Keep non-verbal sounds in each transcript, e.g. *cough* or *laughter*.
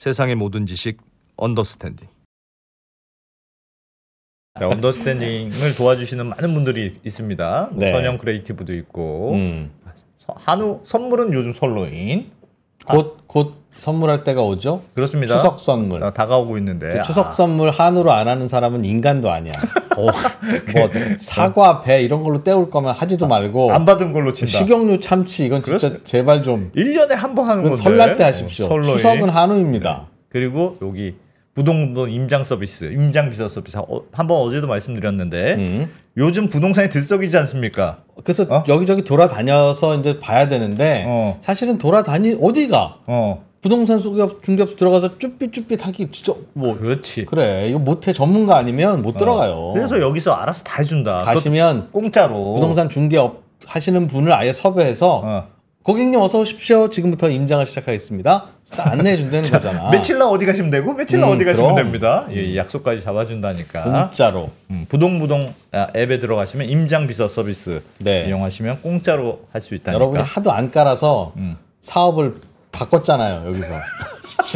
세상의 모든 지식 언더스탠딩. 자, 언더스탠딩을 도와주시는 많은 분들이 있습니다. 뭐 네. 선영 크리에이티브도 있고 음. 아, 한우 선물은 요즘 솔로인 아. 곧, 아. 곧 선물할 때가 오죠? 그렇습니다. 추석 선물. 아, 다가오고 있는데. 추석 아. 선물 한우로 안 하는 사람은 인간도 아니야. 오, *laughs* 어, 그 뭐 사과, 배 이런 걸로 때울 거면 하지도 아, 말고. 안 받은 걸로 친다. 식용유, 참치 이건 진짜 그렇 제발 좀. 1년에 한 번 하는 건데. 설날 때 하십시오. 어, 추석은 한우입니다. 네. 그리고 여기 부동산 임장 서비스, 임장 비서 서비스 어, 한번 어제도 말씀드렸는데 음. 요즘 부동산이 들썩이지 않습니까? 그래서 어? 여기저기 돌아다녀서 이제 봐야 되는데 어. 사실은 돌아다니 어디가 어. 부동산 소기업 중개업소 들어가서 쭈삣쭈삣 하기 진짜 뭐 그렇지 그래 이거 못해 전문가 아니면 못 어. 들어가요. 그래서 여기서 알아서 다 해준다. 가시면 공짜로 부동산 중개업 하시는 분을 아예 섭외해서 어. 고객님 어서 오십시오. 지금부터 임장을 시작하겠습니다. 안내해 준다는 거잖아. 며칠 날 어디 가시면 되고 며칠 날 음, 어디 가시면 그럼. 됩니다. 예, 약속까지 잡아준다니까. 공짜로. 음, 부동부동 아, 앱에 들어가시면 임장 비서 서비스 네. 이용하시면 공짜로 할 수있다 여러분이 하도 안 깔아서 음. 사업을 바꿨잖아요 여기서.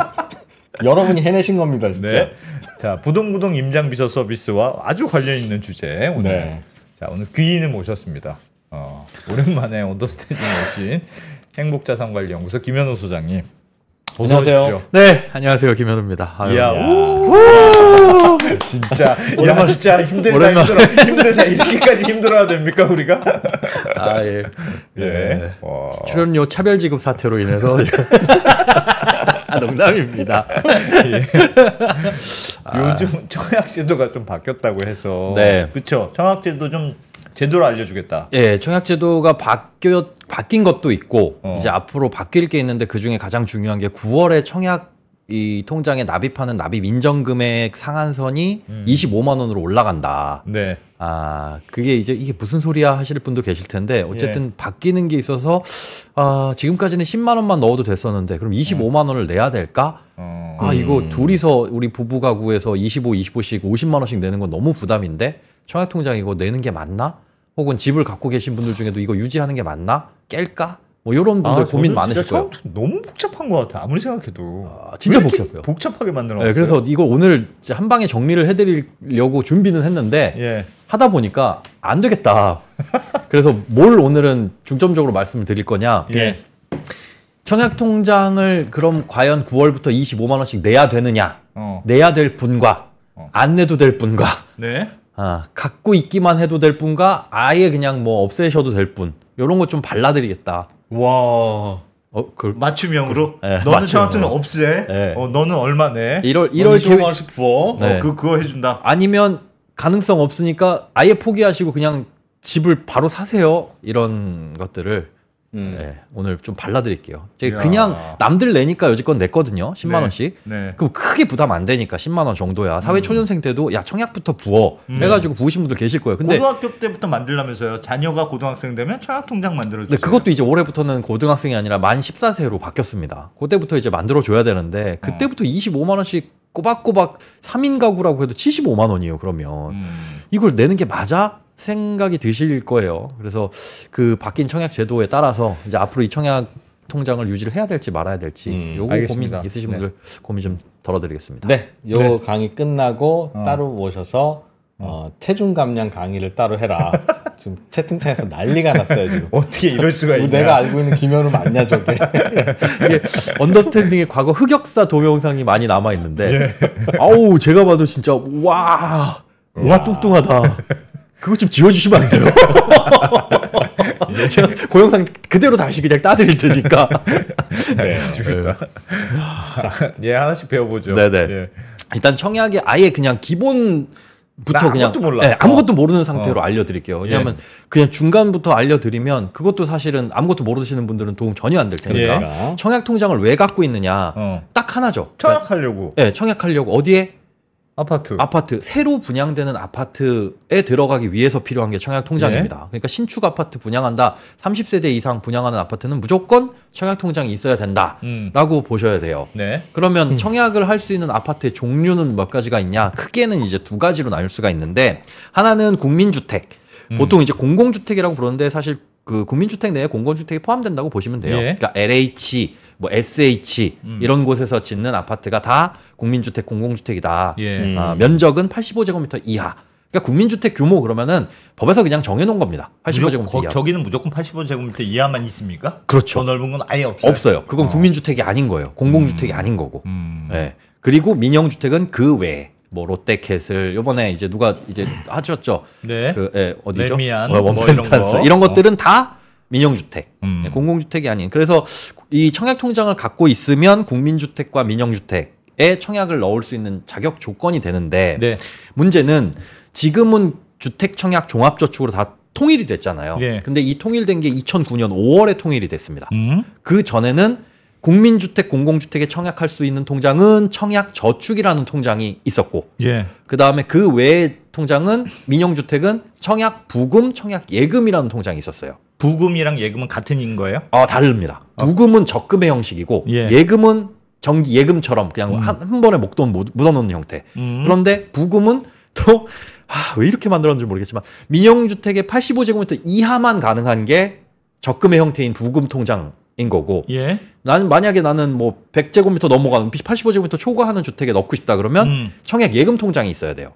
*laughs* 여러분이 해내신 겁니다 진짜. 네. 자 부동부동 임장 비서 서비스와 아주 관련 있는 주제 오늘. 네. 자 오늘 귀인을 모셨습니다. 어, 오랜만에 언더스테이징 오신 행복자산관리연구소 김현우 소장님. 안녕하세요. 네, 안녕하세요. 김현우입니다. 아유. 야 *laughs* 진짜 오 진짜 힘들다 오랜만. 힘들어 힘들다 이렇게까지 힘들어야 됩니까 우리가? 아 예. 예. 예. 출연료 차별 지급 사태로 인해서 *laughs* 아, 농담입니다. 예. 아. 요즘 청약 제도가 좀 바뀌었다고 해서 네. 그렇죠. 청약 제도 좀 제도를 알려주겠다. 예, 청약 제도가 바뀌어 바뀐 것도 있고 어. 이제 앞으로 바뀔 게 있는데 그 중에 가장 중요한 게 9월에 청약 이 통장에 납입하는 납입 인정 금액 상한선이 음. 25만 원으로 올라간다. 네. 아, 그게 이제 이게 무슨 소리야 하실 분도 계실 텐데 어쨌든 예. 바뀌는 게 있어서 아, 지금까지는 10만 원만 넣어도 됐었는데 그럼 25만 원을 내야 될까? 음. 아, 이거 음. 둘이서 우리 부부 가구에서 25, 25씩 50만 원씩 내는 건 너무 부담인데 청약 통장 이거 내는 게 맞나? 혹은 집을 갖고 계신 분들 중에도 이거 유지하는 게 맞나? 깰까? 뭐 이런 분들 아, 고민 많으실 거예요. 너무 복잡한 것 같아. 아무리 생각해도. 아, 진짜 복잡해요. 복잡하게 만들어놨어요. 네, 그래서 이거 오늘 한 방에 정리를 해드리려고 준비는 했는데 예. 하다 보니까 안 되겠다. *laughs* 그래서 뭘 오늘은 중점적으로 말씀을 드릴 거냐. 예. 예. 청약 통장을 그럼 과연 9월부터 25만 원씩 내야 되느냐? 어. 내야 될 분과 어. 안 내도 될 분과 네? 아, 갖고 있기만 해도 될 뿐과 아예 그냥 뭐 없애셔도 될 뿐. 요런 거 좀 발라드리겠다. 와. 어, 그, 맞춤형으로 그, 네, 너는 맞춤 정확도는 없애. 네. 어, 너는 얼마네. 내? 1월 1월 계획 부어. 네. 어, 그 그거 해 준다. 아니면 가능성 없으니까 아예 포기하시고 그냥 집을 바로 사세요. 이런 것들을 음. 네, 오늘 좀 발라드릴게요. 제가 그냥 남들 내니까 여지껏 냈거든요. 10만 네. 원씩. 네. 그럼 크게 부담 안 되니까 10만 원 정도야. 사회 음. 초년생 때도 야 청약부터 부어 음. 해가지고 부으신 분들 계실 거예요. 근데 고등학교 때부터 만들라면서요. 자녀가 고등학생 되면 청약 통장 만들어 주 그것도 이제 올해부터는 고등학생이 아니라 만 14세로 바뀌었습니다. 그때부터 이제 만들어 줘야 되는데 그때부터 어. 25만 원씩 꼬박꼬박 3인 가구라고 해도 75만 원이에요. 그러면 음. 이걸 내는 게 맞아? 생각이 드실 거예요. 그래서 그 바뀐 청약 제도에 따라서 이제 앞으로 이 청약 통장을 유지를 해야 될지 말아야 될지 음, 요거 알겠습니다. 고민 있으신 네. 분들 네. 고민 좀 덜어드리겠습니다. 네, 요 네. 강의 끝나고 어. 따로 모셔서 어, 체중 감량 강의를 따로 해라. *laughs* 지금 채팅창에서 난리가 났어요 지금. 어떻게 이럴 수가 있냐. 내가 알고 있는 김현우 맞냐 저게. *laughs* 이게 언더스탠딩의 과거 흑역사 동영상이 많이 남아 있는데, 예. 아우 제가 봐도 진짜 와. 와, 와 뚱뚱하다. 그거 좀 지워주시면 안 돼요? 제가 예. *laughs* 고영상 그대로 다시 그냥 따드릴 테니까. *laughs* 네. 알겠습니다. 예, 예 하나씩 배워보죠. 네네. 네. 예. 일단 청약이 아예 그냥 기본 부터 그냥 아무것도 몰라. 네, 아무것도 어. 모르는 어. 상태로 어. 알려드릴게요. 왜냐하면 예. 그냥 중간부터 알려드리면 그것도 사실은 아무것도 모르시는 분들은 도움 전혀 안 될 테니까 예. 청약 통장을 왜 갖고 있느냐 어. 딱 하나죠. 청약하려고. 네, 청약하려고 어디에 아파트. 아파트 새로 분양되는 아파트에 들어가기 위해서 필요한 게 청약 통장입니다. 네. 그러니까 신축 아파트 분양한다. 30세대 이상 분양하는 아파트는 무조건 청약 통장이 있어야 된다라고 음. 보셔야 돼요. 네. 그러면 음. 청약을 할 수 있는 아파트의 종류는 몇 가지가 있냐? 크게는 이제 두 가지로 나눌 수가 있는데 하나는 국민주택. 음. 보통 이제 공공주택이라고 부르는데 사실 그 국민주택 내에 공공주택이 포함된다고 보시면 돼요. 예. 그러니까 LH, 뭐 SH 음. 이런 곳에서 짓는 아파트가 다 국민주택 공공주택이다. 예. 어, 면적은 85제곱미터 이하. 그러니까 국민주택 규모 그러면은 법에서 그냥 정해놓은 겁니다. 85제곱미터 이하. 저기는 무조건 85제곱미터 이하만 있습니까? 그렇죠. 더 넓은 건 아예 없어요. 없어요. 그건 어. 국민주택이 아닌 거예요. 공공주택이 음. 아닌 거고. 음. 예. 그리고 민영주택은 그 외에. 뭐 롯데캣을 요번에 이제 누가 이제 하셨죠. 네. 그 예, 어디죠? 레미안, 어, 뭐 이런, 거. 이런 어. 것들은 다 민영주택, 음. 네, 공공주택이 아닌. 그래서 이 청약통장을 갖고 있으면 국민주택과 민영주택에 청약을 넣을 수 있는 자격 조건이 되는데 네. 문제는 지금은 주택청약 종합저축으로 다 통일이 됐잖아요. 네. 근데 이 통일된 게 2009년 5월에 통일이 됐습니다. 음. 그 전에는 국민주택 공공주택에 청약할 수 있는 통장은 청약 저축이라는 통장이 있었고 예. 그다음에 그 외의 통장은 민영주택은 청약 부금 청약 예금이라는 통장이 있었어요. 부금이랑 예금은 같은 거예요? 아, 다릅니다. 아. 부금은 적금의 형식이고 예. 금은 정기 예금처럼 그냥 음. 한, 한, 번에 목돈 묻어 놓는 형태. 음. 그런데 부금은 또 아, 왜 이렇게 만들었는지 모르겠지만 민영주택의 85제곱미터 이하만 가능한 게 적금의 형태인 부금 통장 인 거고. 예. 나는 만약에 나는 뭐 100제곱미터 넘어가는 85제곱미터 초과하는 주택에 넣고 싶다 그러면 음. 청약 예금 통장이 있어야 돼요.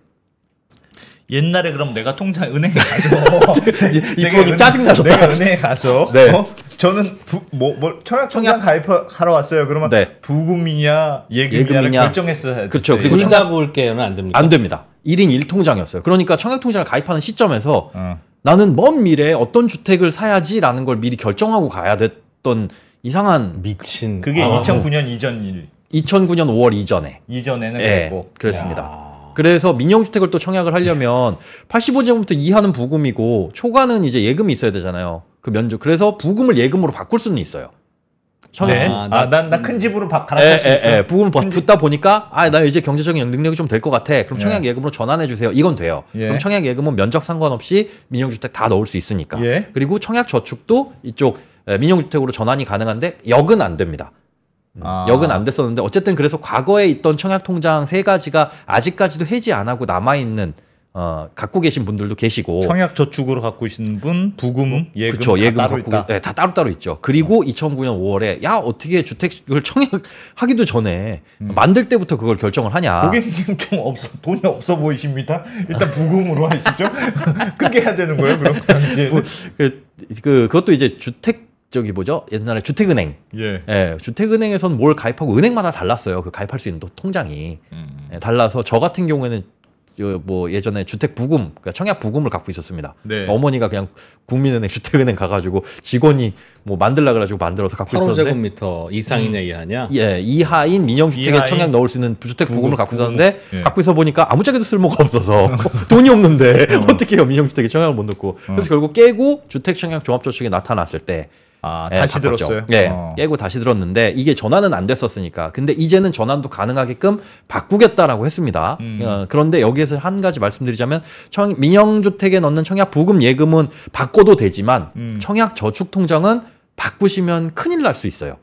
옛날에 그럼 내가 통장 은행 *laughs* 가서 이프 짜증 나셨 내가 은행에 가서 *laughs* 네. 어? 저는 뭐, 뭐 청약 청약 가입하러 왔어요. 그러면 네. 부금이냐 예금이냐를 예금이냐. 결정했어야 그렇죠. 그리고 혼자 볼게요는 안 됩니다. 안 됩니다. 1인 1통장이었어요. 그러니까 청약 통장을 가입하는 시점에서 어. 나는 먼 미래에 어떤 주택을 사야지라는 걸 미리 결정하고 가야 됐 어떤 이상한 미친 그게 아, 2009년 네. 이전 일 2009년 5월 이전에 이전에는 예, 그랬고 그랬습니다. 야. 그래서 민영주택을 또 청약을 하려면 85제곱부터 *laughs* 이하는 부금이고 초과는 이제 예금이 있어야 되잖아요. 그 면적. 그래서 부금을 예금으로 바꿀 수는 있어요. 처음에 네. 아, 난 나큰 음. 집으로 박 갈아탈 수 예, 부분 붙다 보니까 아나 이제 경제적인 능력이 좀 될 것 같아. 그럼 예. 청약 예금으로 전환해 주세요. 이건 돼요. 예. 그럼 청약 예금은 면적 상관없이 민영주택 다 넣을 수 있으니까. 예. 그리고 청약 저축도 이쪽 민영주택으로 전환이 가능한데 역은 안 됩니다. 음, 아. 역은 안 됐었는데 어쨌든 그래서 과거에 있던 청약통장 세 가지가 아직까지도 해지 안 하고 남아 있는 어, 갖고 계신 분들도 계시고 청약 저축으로 갖고 계신 분 부금 어, 예금 그쵸, 다 예금 따로 갖고 있다. 네, 다 따로따로 있죠. 그리고 어. 2009년 5월에 야 어떻게 주택을 청약하기도 전에 음. 만들 때부터 그걸 결정을 하냐. 고객님 좀 없어 돈이 없어 보이십니다. 일단 부금으로 하시죠. 크게 *laughs* 해야 되는 거예요. 그럼 당시에 그, 그 그것도 이제 주택 저기 뭐죠? 옛날에 주택은행. 예. 예 주택은행에선 뭘 가입하고 은행마다 달랐어요. 그 가입할 수 있는 통장이 음. 예, 달라서 저 같은 경우에는 뭐 예전에 주택 부금, 그러니까 청약 부금을 갖고 있었습니다. 네. 어머니가 그냥 국민은행 *laughs* 주택은행 가가지고 직원이 뭐 만들라 그래가지고 만들어서 갖고 있었는데 제곱미터 이상이냐 음. 이하냐? 예, 이하인 민영 주택에 청약 넣을 수 있는 주택 부금을 갖고 있었는데 예. 갖고 있어 보니까 아무짝에도 쓸모가 *laughs* 없어서 어. *laughs* 돈이 없는데 어. 떻게 해요 민영 주택에 청약을 못 넣고 어. 그래서 결국 깨고 주택 청약 종합 저축이 나타났을 때 아, 네, 다시 바 들었어요. 네, 어. 깨고 다시 들었는데 이게 전환은 안 됐었으니까. 근데 이제는 전환도 가능하게끔 바꾸겠다라고 했습니다. 음. 어, 그런데 여기에서 한 가지 말씀드리자면 청, 민영주택에 넣는 청약 부금 예금은 바꿔도 되지만 음. 청약 저축통장은 바꾸시면 큰일 날 수 있어요.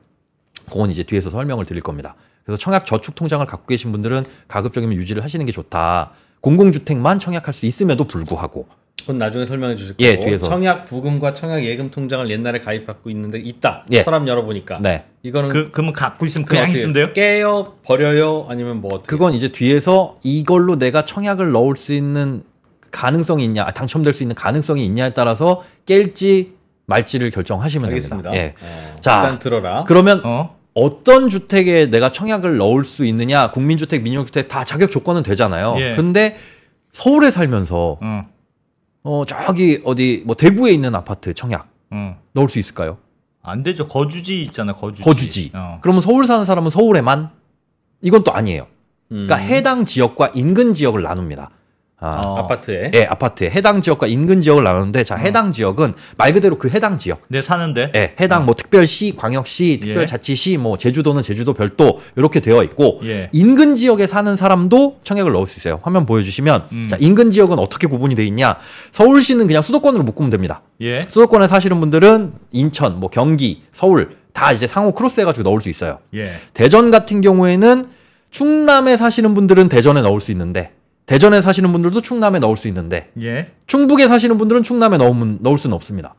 그건 이제 뒤에서 설명을 드릴 겁니다. 그래서 청약 저축 통장을 갖고 계신 분들은 가급적이면 유지를 하시는 게 좋다. 공공주택만 청약할 수 있음에도 불구하고 그건 나중에 설명해 주실 예, 거고. 예, 뒤에서. 청약 부금과 청약 예금 통장을 옛날에 가입받고 있는데 있다. 예. 서랍 열어보니까. 네. 이거는 그, 그러면 갖고 있으면 그냥 있으면 돼요? 깨요, 버려요, 아니면 뭐 어떻게? 그건 이제 뒤에서 이걸로 내가 청약을 넣을 수 있는 가능성이 있냐, 아, 당첨될 수 있는 가능성이 있냐에 따라서 깰지 말지를 결정하시면 알겠습니다. 됩니다. 예. 어, 자, 일단 들어라. 그러면 어? 어떤 주택에 내가 청약을 넣을 수 있느냐 국민주택 민영주택 다 자격 조건은 되잖아요 예. 그런데 서울에 살면서 음. 어 저기 어디 뭐 대구에 있는 아파트 청약 음. 넣을 수 있을까요? 안 되죠. 거주지 있잖아. 거주지. 거주지. 어. 그러면 서울 사는 사람은 서울에만 이건 또 아니에요. 음. 그러니까 해당 지역과 인근 지역을 나눕니다. 아, 어. 파트에 예, 아파트에 해당 지역과 인근 지역을 나누는데 자, 어. 해당 어. 지역은 말 그대로 그 해당 지역. 네, 사는데. 예, 해당 어. 뭐 특별시, 광역시, 예. 특별자치시, 예. 뭐 제주도는 제주도 별도 이렇게 되어 있고 예. 인근 지역에 사는 사람도 청약을 넣을 수 있어요. 화면 보여 주시면 음. 자, 인근 지역은 어떻게 구분이 돼 있냐? 서울시는 그냥 수도권으로 묶으면 됩니다. 예. 수도권에 사시는 분들은 인천, 뭐 경기, 서울 다 이제 상호 크로스 해 가지고 넣을 수 있어요. 예. 대전 같은 경우에는 충남에 사시는 분들은 대전에 넣을 수 있는데 대전에 사시는 분들도 충남에 넣을 수 있는데 예. 충북에 사시는 분들은 충남에 넣으면 넣을 수는 없습니다.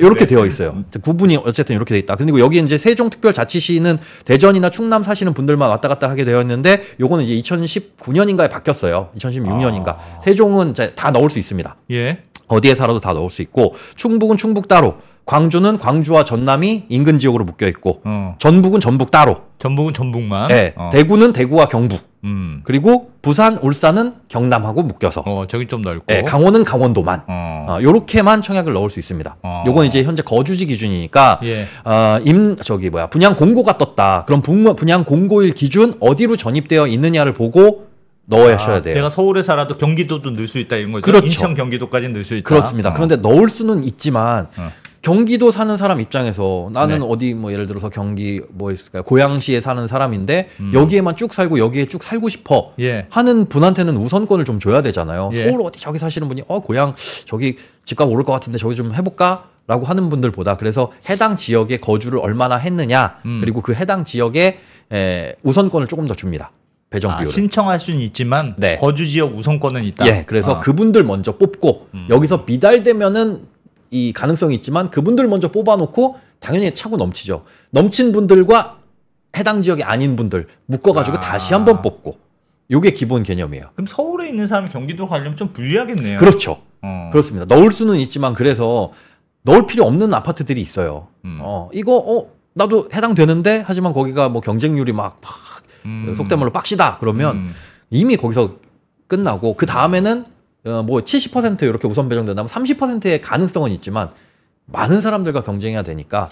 이렇게 *laughs* 네. 되어 있어요. 구분이 어쨌든 이렇게 돼 있다. 그리고 여기 이제 세종특별자치시는 대전이나 충남 사시는 분들만 왔다 갔다 하게 되어 있는데 요거는 이제 2019년인가에 바뀌었어요. 2016년인가. 아. 세종은 이제 다 넣을 수 있습니다. 예. 어디에 살아도 다 넣을 수 있고 충북은 충북 따로 광주는 광주와 전남이 인근 지역으로 묶여 있고 어. 전북은 전북 따로 전북은 전북만 네, 어. 대구는 대구와 경북 음. 그리고 부산, 울산은 경남하고 묶여서. 어, 저기 좀 넓고. 네, 강원은 강원도만. 어. 어 요렇게만 어, 청약을 넣을 수 있습니다. 어. 요건 이제 현재 거주지 기준이니까 예. 어, 임 저기 뭐야 분양 공고가 떴다. 그럼 분, 분양 공고일 기준 어디로 전입되어 있느냐를 보고 넣으셔야 아, 돼요. 내가 서울에 살아도 경기도도 넣을 수 있다 이런 거죠. 그렇죠. 인천 경기도까지 넣을 수 있다. 그렇습니다. 어. 그런데 넣을 수는 있지만 어. 경기도 사는 사람 입장에서 나는 네. 어디 뭐 예를 들어서 경기 뭐 있을까요? 고양시에 사는 사람인데 음. 여기에만 쭉 살고 여기에 쭉 살고 싶어 예. 하는 분한테는 우선권을 좀 줘야 되잖아요. 예. 서울 어디 저기 사시는 분이 어 고양 저기 집값 오를 것 같은데 저기 좀 해볼까? 라고 하는 분들보다 그래서 해당 지역에 거주를 얼마나 했느냐 음. 그리고 그 해당 지역에 에, 우선권을 조금 더 줍니다. 배정 아, 비율 신청할 수는 있지만 네. 거주 지역 우선권은 있다. 예, 그래서 아. 그분들 먼저 뽑고 음. 여기서 미달되면은 이 가능성이 있지만 그분들 먼저 뽑아놓고 당연히 차고 넘치죠. 넘친 분들과 해당 지역이 아닌 분들 묶어가지고 아. 다시 한번 뽑고 요게 기본 개념이에요. 그럼 서울에 있는 사람이 경기도 가려면 좀 불리하겠네요. 그렇죠. 어. 그렇습니다. 넣을 수는 있지만 그래서 넣을 필요 없는 아파트들이 있어요. 음. 어, 이거 어 나도 해당되는데 하지만 거기가 뭐 경쟁률이 막, 막 음. 속된 말로 빡시다 그러면 음. 이미 거기서 끝나고 그 다음에는 어, 뭐70% 이렇게 우선 배정된다면 30%의 가능성은 있지만 많은 사람들과 경쟁해야 되니까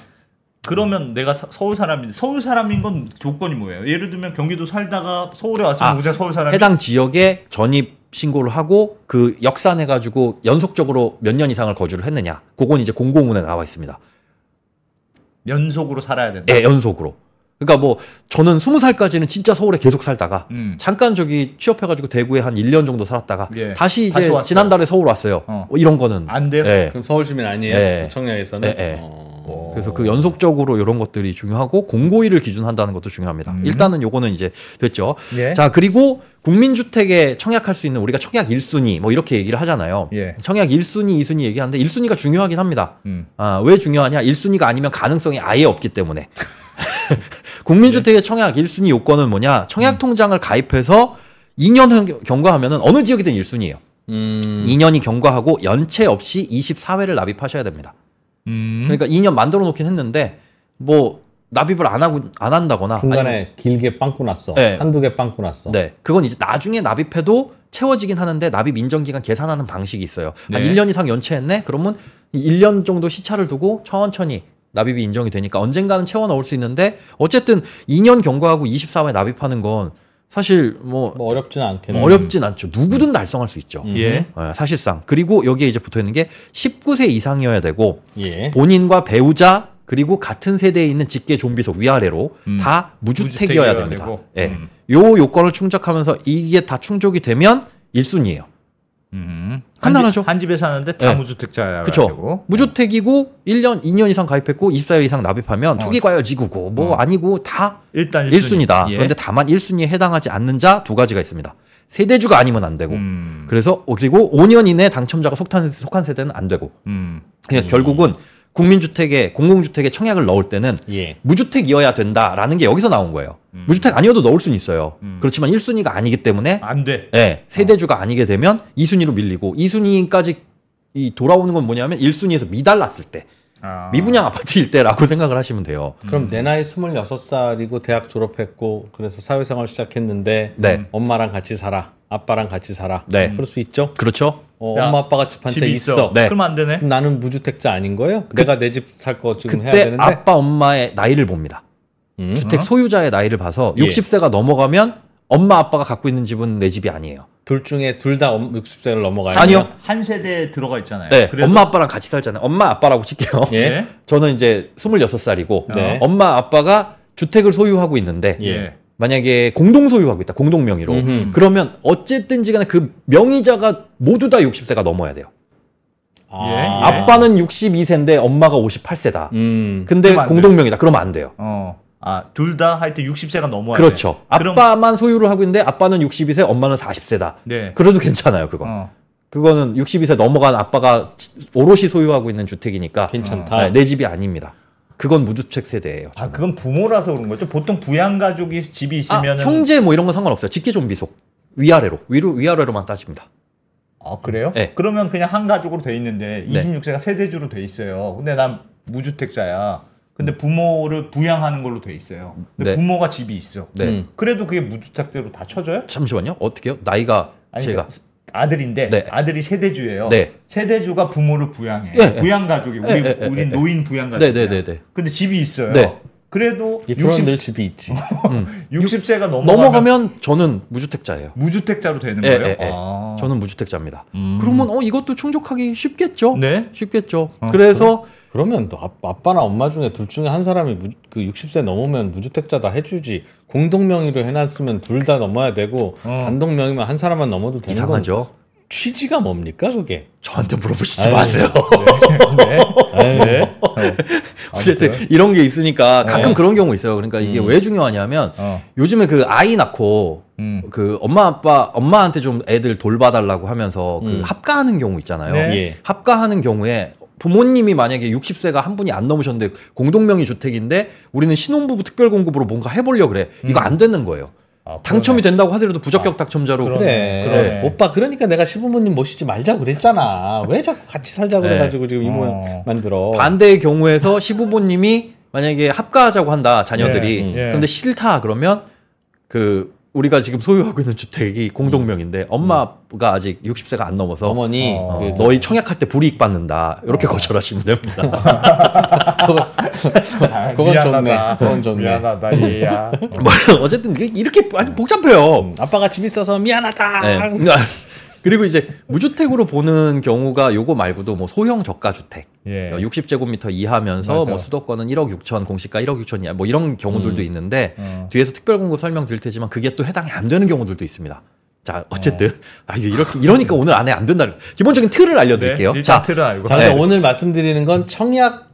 그러면 음. 내가 서울 사람인데 서울 사람인 건 조건이 뭐예요? 예를 들면 경기도 살다가 서울에 왔으면 우무조 아, 서울 사람 해당 지역에 전입 신고를 하고 그 역산해 가지고 연속적으로 몇 년 이상을 거주를 했느냐. 그건 이제 공공운에 나와 있습니다. 연속으로 살아야 된다. 예, 연속으로. 그러니까 뭐 저는 스무 살까지는 진짜 서울에 계속 살다가 음. 잠깐 저기 취업해가지고 대구에 한 일 년 정도 살았다가 예. 다시 이제 다시 지난달에 서울 왔어요. 어. 뭐 이런 거는 안 돼요. 예. 그럼 서울 시민 아니에요? 예. 청량에서는. 예, 예. 어. 그래서 그 연속적으로 이런 것들이 중요하고 공고일을 기준한다는 것도 중요합니다. 음. 일단은 요거는 이제 됐죠. 예. 자 그리고 국민주택에 청약할 수 있는 우리가 청약 1순위 뭐 이렇게 얘기를 하잖아요. 예. 청약 1순위, 2순위 얘기하는데 1순위가 중요하긴 합니다. 음. 아왜 중요하냐? 1순위가 아니면 가능성이 아예 없기 때문에. *laughs* 국민주택의 네. 청약 1순위 요건은 뭐냐? 청약 음. 통장을 가입해서 2년 경과하면은 어느 지역이든 1순위예요. 음. 2년이 경과하고 연체 없이 24회를 납입하셔야 됩니다. 음. 그러니까 2년 만들어 놓긴 했는데 뭐 납입을 안 하고 안 한다거나 중간에 아니면, 길게 빵꾸 났어. 네. 한두 개 빵꾸 났어. 네. 그건 이제 나중에 납입해도 채워지긴 하는데 납입 인정 기간 계산하는 방식이 있어요. 네. 한 1년 이상 연체했네. 그러면 1년 정도 시차를 두고 천천히 납입이 인정이 되니까 언젠가는 채워 넣을 수 있는데 어쨌든 2년 경과하고 24회 납입하는 건 사실 뭐, 뭐 어렵진 않겠네 뭐 어렵진 않죠. 누구든 달성할 수 있죠. 음. 예. 어, 사실상 그리고 여기에 이제 붙어 있는 게 19세 이상이어야 되고 예. 본인과 배우자 그리고 같은 세대에 있는 직계 좀비속 위아래로 음. 다 무주택이어야, 됩니다. 예. 음. 요 요건을 충족하면서 이게 다 충족이 되면 1순위예요. 음. 간단하죠. 한, 집, 에 사는데 다 네. 예. 무주택자야. 그렇죠. 무주택이고 1년, 2년 이상 가입했고 2 4일 이상 납입하면 어. 투기과열 지구고 뭐 어. 아니고 다 일단 1순위. 다 예. 그런데 다만 1순위에 해당하지 않는 자 두 가지가 있습니다. 세대주가 아니면 안 되고. 음. 그래서 그리고 5년 이내 당첨자가 속한, 속한 세대는 안 되고. 음. 그러 음. 결국은 국민주택에 공공주택에 청약을 넣을 때는 예. 무주택이어야 된다라는 게 여기서 나온 거예요. 음. 무주택 아니어도 넣을 수는 있어요. 음. 그렇지만 1순위가 아니기 때문에 안 돼. 예. 세대주가 어. 아니게 되면 2순위로 밀리고 2순위까지 이 돌아오는 건 뭐냐면 1순위에서 미달났을 때 아. 미분양 아파트일 때라고 *laughs* 생각을 하시면 돼요. 음. 그럼 내 나이 26살이고 대학 졸업했고 그래서 사회생활 시작했는데 네. 엄마랑 같이 살아. 아빠랑 같이 살아. 네. 그럴 수 있죠? 그렇죠. 어, 엄마 아빠가 집 한 채 있어. 있어. 네. 그럼 안 되네. 그럼 나는 무주택자 아닌 거예요? 그, 내가 내 집 살 거 지금 해야 되는데. 아빠 엄마의 나이를 봅니다. 음? 주택 어? 소유자의 나이를 봐서 예. 60세가 넘어가면 엄마 아빠가 갖고 있는 집은 내 집이 아니에요. 둘 중에 둘 다 60세를 넘어가요. 아니요. 한 세대 들어가 있잖아요. 네. 그래도... 엄마 아빠랑 같이 살잖아요. 엄마 아빠라고 칠게요. 예. *laughs* 저는 이제 26살이고 네. 엄마 아빠가 주택을 소유하고 있는데 예. 만약에 공동 소유하고 있다. 공동 명의로. 음흠. 그러면 어쨌든지 간에 그 명의자가 모두 다 60세가 넘어야 돼요. 아, 예. 예. 아빠는 62세인데 엄마가 58세다. 음. 근데 공동 명의다. 그러면 안 돼요. 어. 아, 둘 다 하여튼 60세가 넘어야 그렇죠. 돼. 아빠만 그럼... 소유를 하고 있는데 아빠는 62세, 엄마는 40세다. 네. 그래도 괜찮아요, 그건. 어. 그거는 62세 넘어간 아빠가 오롯이 소유하고 있는 주택이니까 괜찮다. 네, 내 집이 아닙니다. 그건 무주택 세대예요. 아, 저는. 아, 그건 부모라서 그런 거죠. 보통 부양 가족이 집이 있으면 아, 형제 뭐 이런 건 상관없어요. 직계존 비속 위아래로 위로 위아래로만 따집니다. 아 그래요? 네. 그러면 그냥 한 가족으로 돼 있는데 26세가 네. 세대주로 돼 있어요. 근데 난 무주택자야. 근데 부모를 부양하는 걸로 돼 있어요. 근데 네. 부모가 집이 있어. 네. 그래도 그게 무주택대로 다 쳐져요? 잠시만요. 어떻게요? 나이가 아니, 제가 그러니까 아들인데 네. 아들이 세대주예요. 네. 세대주가 부모를 부양해. 네. 부양 가족이 우리 예, 우리 노인 부양 네, 네, 가족. 네네네. 근데 집이 있어요. 네. 그래도 60 집이 있지. 60세가 *laughs* 음. 넘어가면, 저는 무주택자예요. 무주택자로 되는 예, 거예요? 예, 예. 아. 저는 무주택자입니다. 음. 그러면 어 이것도 충족하기 쉽겠죠? 네. 쉽겠죠. 어, 그래서 그래. 그러면 너 아빠나 엄마 중에 둘 중에 한 사람이 무, 그 60세 넘으면 무주택자다 해주지 공동 명의로 해놨으면 둘 다 넘어야 되고 어. 단독 명의면 한 사람만 넘어도 되는 이상하죠. 취지가 뭡니까 그게? 저한테 물어보시지 아유, 마세요. 네. 네. 네. 어. 어쨌든 이런 게 있으니까 네. 가끔 그런 경우 있어요. 그러니까 이게 음. 왜 중요하냐면 어. 요즘에 그 아이 낳고 음. 그 엄마 아빠 엄마한테 좀 애들 돌봐달라고 하면서 그 음. 합가하는 경우 있잖아요. 네. 예. 합가하는 경우에 부모님이 만약에 60세가 한 분이 안 넘으셨는데 공동명의 주택인데 우리는 신혼부부 특별 공급으로 뭔가 해보려 그래. 이거 음. 안 되는 거예요. 아, 당첨이 된다고 하더라도 부적격 아, 당첨자로 그래. 그래. 그래. 네. 오빠 그러니까 내가 시부모님 모시지 말자 고 그랬잖아 왜 자꾸 같이 살자 네. 그래가지고 지금 이모 어. 만들어 반대의 경우에서 시부모님이 만약에 합가하자고 한다 자녀들이 예, 예. 그런데 싫다 그러면 그 우리가 지금 소유하고 있는 주택이 음. 공동명인데 엄마가 아직 60세가 안 넘어서 어머니 어, 그 너희 청약할 때 불이익 받는다 이렇게 어. 거절하시면 됩니다. 그건, 그건 아, 좋네. 그건 좋네. 미안하다 얘야. *laughs* 뭐 어쨌든 이렇게 아니 음. 복잡해요. 음, 아빠가 집 있어서 미안하다. 네. *laughs* 그리고 이제 무주택으로 보는 경우가 요거 말고도 뭐 소형 저가 주택 예. 60제곱미터 뭐 이하면서 맞아. 뭐 수도권은 1억 6천 공시가 1억 6천 이하 뭐 이런 경우들도 음. 있는데 어. 뒤에서 특별공급 설명드릴 테지만 그게 또 해당이 안 되는 경우들도 있습니다. 자 어쨌든 어. 아이렇게 이러니까 오늘 안에 안 된다. 기본적인 틀을 네, 알려드릴게요. 네, 자 틀을 알고. 자 네. 오늘 말씀드리는 건 청약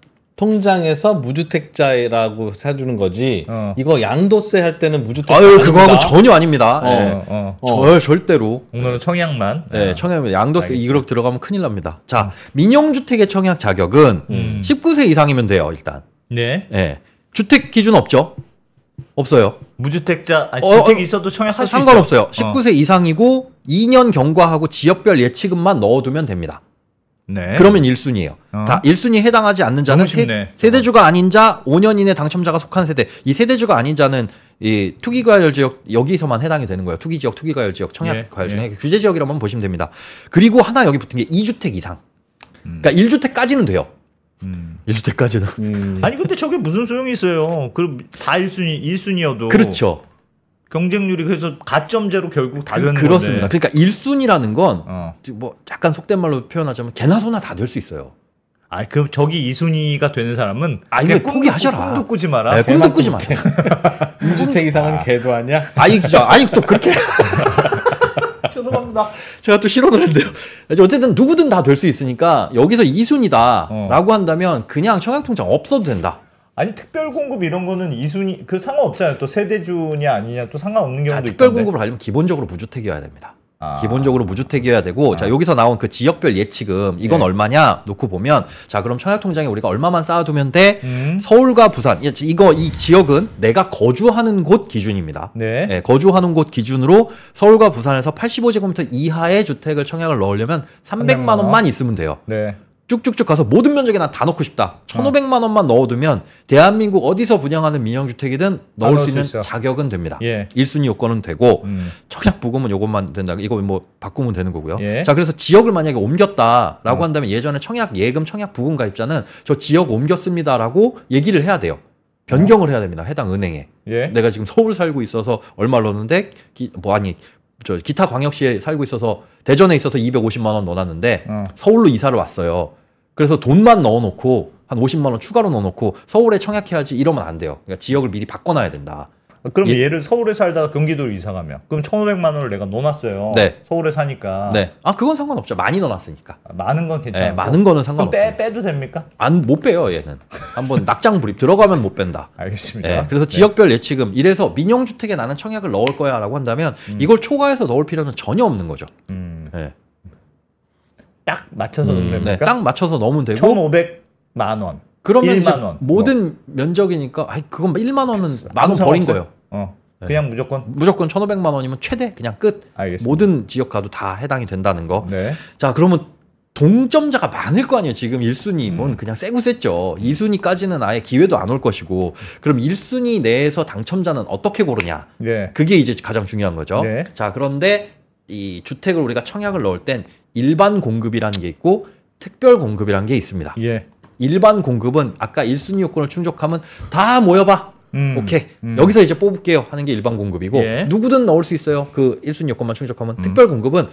통장에서 무주택자라고 사주는 거지. 어. 이거 양도세 할 때는 무주택자. 아유 그거하고 전혀 아닙니다. 어, 네. 어, 어, 절 절대로. 오늘은 네. 청약만. 네, 네. 청약 양도세 이거로 들어가면 큰일 납니다. 자, 음. 민영주택의 청약 자격은 음. 19세 이상이면 돼요 일단. 네. 네. 주택 기준 없죠? 없어요. 무주택자 아니, 어, 주택 어, 있어도 청약할 상관없어요. 19세 어. 이상이고 2년 경과하고 지역별 예치금만 넣어두면 됩니다. 네. 그러면 1순위예요. 어. 다 1순위에 해당하지 않는 자는 세, 네. 세대주가 아닌 자, 5년 이내 당첨자가 속한 세대. 이 세대주가 아닌 자는 이 투기과열 지역 여기서만 해당이 되는 거예요. 투기 지역, 투기과열 지역, 청약과열 예. 지역, 예. 규제 지역이라고만 보시면 됩니다. 그리고 하나 여기 붙은 게 2주택 이상. 음. 그러니까 1주택까지는 돼요. 음. 1주택까지는. 음. 아니 근데 저게 무슨 소용이 있어요. 그럼 다 1순위 1순위여도 그렇죠. 경쟁률이 그래서 가점제로 결국 다 그, 되는 그렇습니다. 건데. 그러니까 1순위라는 건뭐 어. 뭐 약간 속된 말로 표현하자면 개나 소나 다 될 수 있어요. 아, 그 저기 2순위가 되는 사람은 아, 이거 포기하셔라. 꿈도 꾸지 마라. 네, 꿈도 꾸지 마라. 2주택 *laughs* *laughs* 이상은 아. 개도 아니야? 아니, 그죠. 아니 또 그렇게 *laughs* 죄송합니다. 제가 또 실언을 했는데요. 어쨌든 누구든 다 될 수 있으니까 여기서 2순위다라고 어. 한다면 그냥 청약통장 없어도 된다. 아니 특별공급 이런 거는 이순이 그 상관없잖아요. 또 세대주냐 아니냐 또 상관없는 경우도 있고. 특별공급을 알려면 기본적으로 무주택이어야 됩니다. 아. 기본적으로 무주택이어야 되고 아. 자 여기서 나온 그 지역별 예치금 이건 네. 얼마냐 놓고 보면 자 그럼 청약통장에 우리가 얼마만 쌓아두면 돼 음. 서울과 부산 이거 이 지역은 내가 거주하는 곳 기준입니다 네. 네. 거주하는 곳 기준으로 서울과 부산에서 85제곱미터 이하의 주택을 청약을 넣으려면 300만 원만 있으면 돼요 네. 쭉쭉쭉 가서 모든 면적에 난 다 넣고 싶다. 1,500만 원만 넣어두면 대한민국 어디서 분양하는 민영주택이든 넣을 아, 수 있는 있어. 자격은 됩니다. 예. 1순위 요건은 되고 음. 청약 부금은 요것만 된다. 이거 뭐 바꾸면 되는 거고요. 예. 자, 그래서 지역을 만약에 옮겼다라고 어. 한다면 예전에 청약 예금, 청약 부금 가입자는 저 지역 옮겼습니다라고 얘기를 해야 돼요. 변경을 해야 됩니다. 해당 은행에. 예. 내가 지금 서울 살고 있어서 얼마 넣었는데 기, 뭐 아니 저 기타 광역시에 살고 있어서 대전에 있어서 250만 원 넣어놨는데 어. 서울로 이사를 왔어요. 그래서 돈만 넣어놓고 한 50만 원 추가로 넣어놓고 서울에 청약해야지 이러면 안 돼요. 그러니까 지역을 미리 바꿔놔야 된다. 그럼 예. 얘를 서울에 살다가 경기도로 이사가면 그럼 천오백만 원을 내가 넣어놨어요. 네. 서울에 사니까. 네. 아 그건 상관없죠. 많이 넣어놨으니까. 아, 많은 건 괜찮아요. 네, 많은 거는 상관없어요. 빼 빼도 됩니까? 안 못 빼요 얘는. 한번 낙장불입 들어가면 못 뺀다. 알겠습니다. 예, 네, 그래서 지역별 예치금 이래서 민영주택에 나는 청약을 넣을 거야라고 한다면 음. 이걸 초과해서 넣을 필요는 전혀 없는 거죠. 음. 네. 딱 맞춰서 음. 넣으면 네. 됩니까? 네, 딱 맞춰서 넣으면 되고 1,500만 원. 그러면 1만 원. 모든 뭐. 면적이니까 아이 그건 1만 원은 만원 버린 거예요. 어. 네. 그냥 네. 무조건 무조건 1,500만 원이면 최대 그냥 끝. 알겠습니다. 모든 지역 가도 다 해당이 된다는 거. 네. 자, 그러면 동점자가 많을 거 아니에요. 지금 1순위 뭐 음. 그냥 쎄구셌죠. 2순위까지는 아예 기회도 안 올 것이고. 그럼 1순위 내에서 당첨자는 어떻게 고르냐? 네. 그게 이제 가장 중요한 거죠. 네. 자, 그런데 이 주택을 우리가 청약을 넣을 땐 일반 공급이라는 게 있고 특별 공급이라는 게 있습니다. 예. 일반 공급은 아까 1순위 요건을 충족하면 다 모여봐. 음, 오케이. 음. 여기서 이제 뽑을게요 하는 게 일반 공급이고 예. 누구든 넣을 수 있어요. 그 1순위 요건만 충족하면 음. 특별 공급은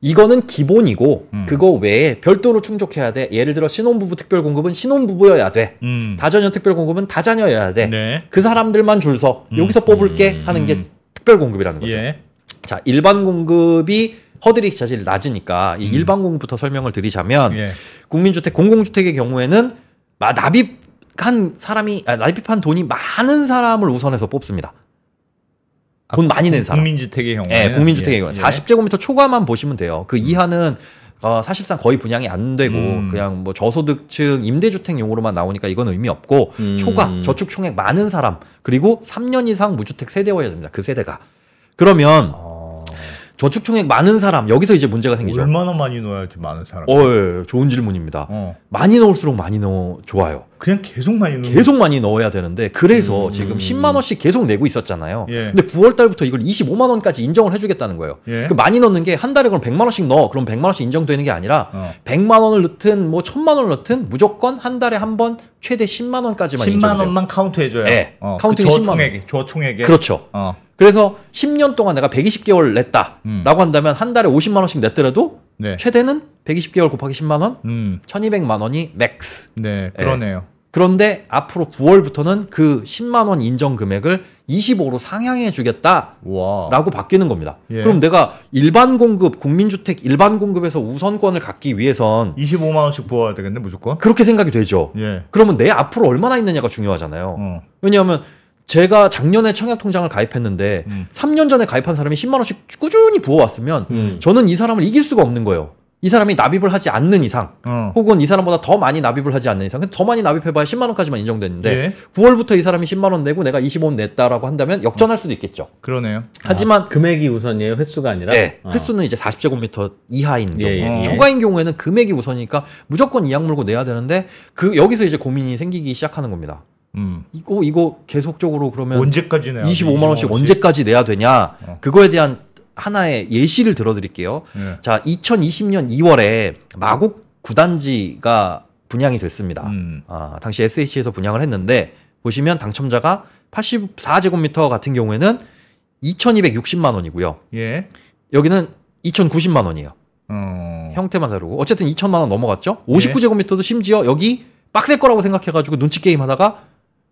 이거는 기본이고 음. 그거 외에 별도로 충족해야 돼. 예를 들어 신혼부부 특별 공급은 신혼부부여야 돼. 음. 다자녀 특별 공급은 다자녀여야 돼. 네. 그 사람들만 줄서 여기서 음. 뽑을게 하는 게 특별 공급이라는 거죠. 예. 자, 일반 공급이 허들이 사실 낮으니까 이 음. 일반 공부부터 설명을 드리자면 예. 국민주택 공공주택의 경우에는 납입한 사람이 아, 납입한 돈이 많은 사람을 우선해서 뽑습니다. 아, 돈 많이 낸 사람. 국민주택의 경우에. 예, 국민주택의 예, 경우에. 40제곱미터 예. 초과만 보시면 돼요. 그 음. 이하는 어, 사실상 거의 분양이 안 되고 음. 그냥 뭐 저소득층 임대주택 용으로만 나오니까 이건 의미 없고 음. 초과 저축 총액 많은 사람 그리고 3년 이상 무주택 세대여야 됩니다. 그 세대가. 그러면 어. 저축총액 많은 사람 여기서 이제 문제가 생기죠. 얼마나 많이 넣어야지 많은 사람? 어, 예, 좋은 질문입니다. 어. 많이 넣을수록 많이 넣어 좋아요. 그냥 계속 많이 넣어. 계속 많이 넣어야 되는데 그래서 음. 지금 10만 원씩 계속 내고 있었잖아요. 예. 근데 9월 달부터 이걸 25만 원까지 인정을 해주겠다는 거예요. 예. 그 많이 넣는 게 한 달에 그럼 100만 원씩 넣어. 그럼 100만 원씩 인정되는 게 아니라 어. 100만 원을 넣든 뭐 1000만 원을 넣든 무조건 한 달에 한 번 최대 10만 원까지만 10만 인정돼요. 원만 카운트 해줘요. 네. 예. 어. 그 카운팅이 그 10만 원. 저총액에. 그렇죠. 어. 그래서 10년 동안 내가 120개월 냈다라고 음. 한다면 한 달에 50만 원씩 냈더라도 네. 최대는 120개월 곱하기 10만 원, 음. 1,200만 원이 맥스. 네, 그러네요. 예. 그런데 앞으로 9월부터는 그 10만 원 인정 금액을 25로 상향해 주겠다라고 바뀌는 겁니다. 예. 그럼 내가 일반 공급, 국민주택 일반 공급에서 우선권을 갖기 위해선 25만 원씩 부어야 되겠네 무조건. 그렇게 생각이 되죠. 예. 그러면 내 앞으로 얼마나 있느냐가 중요하잖아요. 어. 왜냐하면 제가 작년에 청약통장을 가입했는데 음. 3년 전에 가입한 사람이 10만 원씩 꾸준히 부어왔으면 음. 저는 이 사람을 이길 수가 없는 거예요. 이 사람이 납입을 하지 않는 이상, 어. 혹은 이 사람보다 더 많이 납입을 하지 않는 이상, 더 많이 납입해봐야 10만 원까지만 인정되는데 예. 9월부터 이 사람이 10만 원 내고 내가 25원 냈다라고 한다면 역전할 수도 있겠죠. 그러네요. 하지만 아, 금액이 우선이에요, 횟수가 아니라. 네, 어. 횟수는 이제 40제곱미터 이하인 예, 경우, 예, 예. 초과인 경우에는 금액이 우선이니까 무조건 이약 물고 내야 되는데 그 여기서 이제 고민이 생기기 시작하는 겁니다. 음. 이거 이거 계속적으로 그러면 언제까지 내야 25만 원씩 원씩 언제까지 내야 되냐? 어. 그거에 대한 하나의 예시를 들어드릴게요. 예. 자, 2020년 2월에 마곡 구단지가 분양이 됐습니다. 음. 아, 당시 SH에서 분양을 했는데 보시면 당첨자가 84제곱미터 같은 경우에는 2,260만 원이고요. 예. 여기는 2,090만 원이에요. 어... 형태만 다르고 어쨌든 2천만 원 넘어갔죠. 59제곱미터도 심지어 여기 빡셀 거라고 생각해가지고 눈치 게임 하다가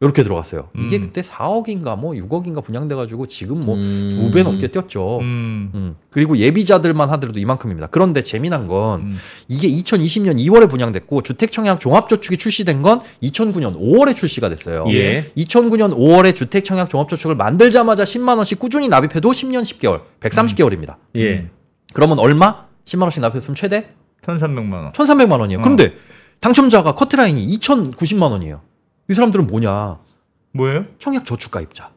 이렇게 들어갔어요. 이게 음. 그때 4억인가 뭐 6억인가 분양돼가지고 지금 뭐 두배 음. 넘게 뛰었죠. 음. 음. 그리고 예비자들만 하더라도 이만큼입니다. 그런데 재미난 건 음. 이게 2020년 2월에 분양됐고 주택청약 종합저축이 출시된 건 2009년 5월에 출시가 됐어요. 예. 2009년 5월에 주택청약 종합저축을 만들자마자 10만 원씩 꾸준히 납입해도 10년 10개월, 130개월입니다. 음. 예. 그러면 얼마? 10만 원씩 납입했으면 최대? 1,300만 원. 1,300만 원이에요. 어. 그런데 당첨자가 커트라인이 2,090만 원이에요. 이 사람들은 뭐냐? 뭐예요? 청약 저축가입자.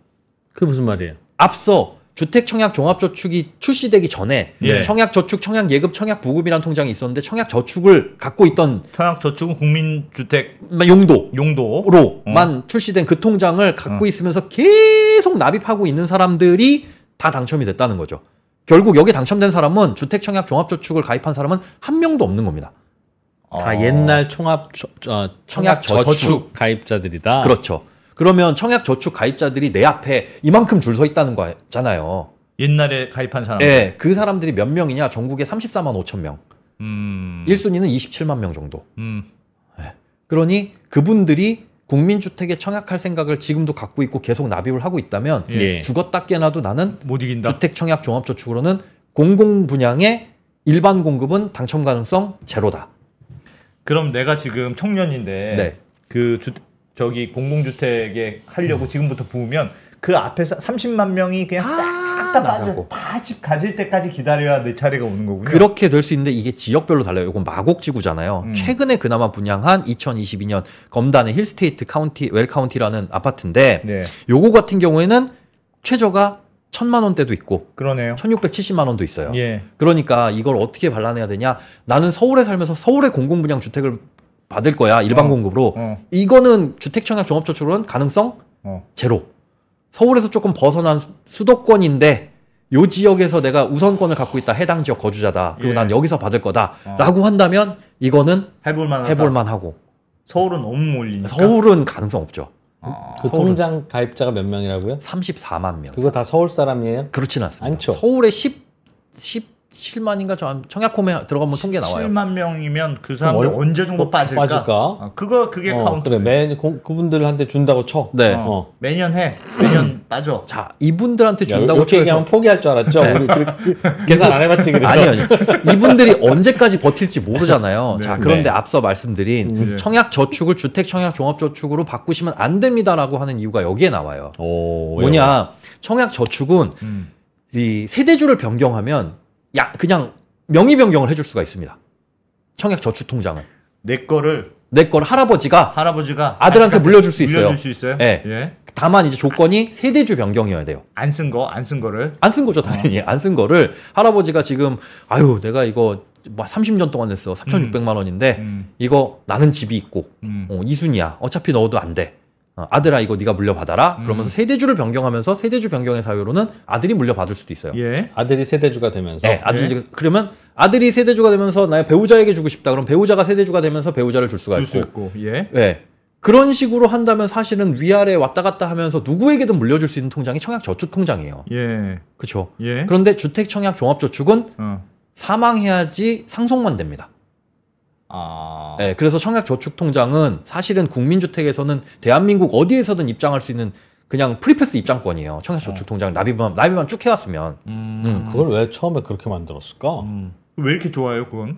그게 무슨 말이에요? 앞서 주택 청약 종합 저축이 출시되기 전에 예. 청약 저축, 청약 예금, 청약 부금이라는 통장이 있었는데 청약 저축을 갖고 있던 청약 저축은 국민 주택 용도 용도로만 어. 출시된 그 통장을 갖고 어. 있으면서 계속 납입하고 있는 사람들이 다 당첨이 됐다는 거죠. 결국 여기 당첨된 사람은 주택 청약 종합 저축을 가입한 사람은 한 명도 없는 겁니다. 다 어. 옛날 총합 저, 어, 청약, 청약 저축. 저축 가입자들이다. 그렇죠. 그러면 청약 저축 가입자들이 내 앞에 이만큼 줄 서 있다는 거잖아요. 옛날에 가입한 사람. 네, 그 사람들이 몇 명이냐? 전국에 34만 5천 명. 음. 1순위는 27만 명 정도. 음. 네. 그러니 그분들이 국민주택에 청약할 생각을 지금도 갖고 있고 계속 납입을 하고 있다면 예. 예. 죽었다 깨나도 나는 못 이긴다. 주택 청약 종합 저축으로는 공공 분양의 일반 공급은 당첨 가능성 제로다. 그럼 내가 지금 청년인데 네. 그 주, 저기 공공주택에 하려고 음. 지금부터 부으면 그 앞에서 30만 명이 그냥 싹다 나가고 바집 가질 때까지 기다려야 내 차례가 오는 거군요. 그렇게 될 수 있는데 이게 지역별로 달라요. 이건 마곡지구잖아요. 음. 최근에 그나마 분양한 2022년 검단의 힐스테이트 카운티 웰 카운티라는 아파트인데 네. 요거 같은 경우에는 최저가 1 0 0 0만 원대도 있고 그러네요. 1670만 원도 있어요. 예. 그러니까 이걸 어떻게 발라내야 되냐? 나는 서울에 살면서 서울의 공공 분양 주택을 받을 거야. 일반 어. 공급으로. 어. 이거는 주택 청약 종합 저축은 가능성 어. 제로. 서울에서 조금 벗어난 수도권인데 요 지역에서 내가 우선권을 갖고 있다. 해당 지역 거주자다. 그리고 예. 난 여기서 받을 거다라고 어. 한다면 이거는 해볼 만 해볼 만하고 서울은 너무 몰리니까 서울은 가능성 없죠. 어... 그 통장 가입자가 몇 명이라고요? 34만 명. 그거 다 서울 사람이에요? 그렇진 않습니다. 서울에 10, 10 7만인가 저 청약홈에 들어가면 뭐 통계 나와요. 7만 명이면 그 사람들 언제 정도 뭐 빠질까? 빠질까? 어, 그거 그게 어, 카운트. 그래 매 그분들한테 준다고 쳐. 네. 어. 어. 매년 해. 매년 *clears throat* 빠져. 자 이분들한테 준다고 쳐서 얘기하면 포기할 줄 알았죠. 네. 우리 *laughs* 계산 안 해봤지 그래서. 아니 아니. *laughs* 이분들이 언제까지 버틸지 모르잖아요. 네. 자 그런데 네. 앞서 말씀드린 음, 네. 청약 저축을 주택 청약 종합 저축으로 바꾸시면 안 됩니다라고 하는 이유가 여기에 나와요. 오, 뭐냐 청약 저축은 음. 이 세대주를 변경하면 야, 그냥 명의 변경을 해줄 수가 있습니다. 청약 저축통장은. 내 거를 내 걸 할아버지가 할아버지가 아들한테 물려줄 수 있어요. 물려줄 수 있어요? 예. 예. 다만 이제 조건이 세대주 변경이어야 돼요. 안 쓴 거, 안 쓴 거를 안 쓴 거죠 당연히 안 쓴 거를 할아버지가 지금 아유 내가 이거 막 뭐 30년 동안 냈어 3,600만 음. 원인데 음. 이거 나는 집이 있고 음. 어, 이순이야 어차피 넣어도 안 돼. 어, 아들아 이거 네가 물려받아라 음. 그러면서 음. 세대주를 변경하면서 세대주 변경의 사유로는 아들이 물려받을 수도 있어요. 예. 아들이 세대주가 되면서. 네, 아들이 예. 그러면 아들이 세대주가 되면서 나의 배우자에게 주고 싶다. 그럼 배우자가 세대주가 되면서 배우자를 줄 수가 줄 있고. 있고. 예. 네. 그런 식으로 한다면 사실은 위아래 왔다 갔다 하면서 누구에게든 물려줄 수 있는 통장이 청약저축 통장이에요. 예. 그렇죠. 예. 그런데 주택 청약 종합저축은 어. 사망해야지 상속만 됩니다. 아... 네, 그래서 청약저축통장은 사실은 국민주택에서는 대한민국 어디에서든 입장할 수 있는 그냥 프리패스 입장권이에요. 청약저축통장 어. 납입만 납입만 쭉 해왔으면. 음... 음. 그걸 왜 처음에 그렇게 만들었을까? 음. 왜 이렇게 좋아요, 그건?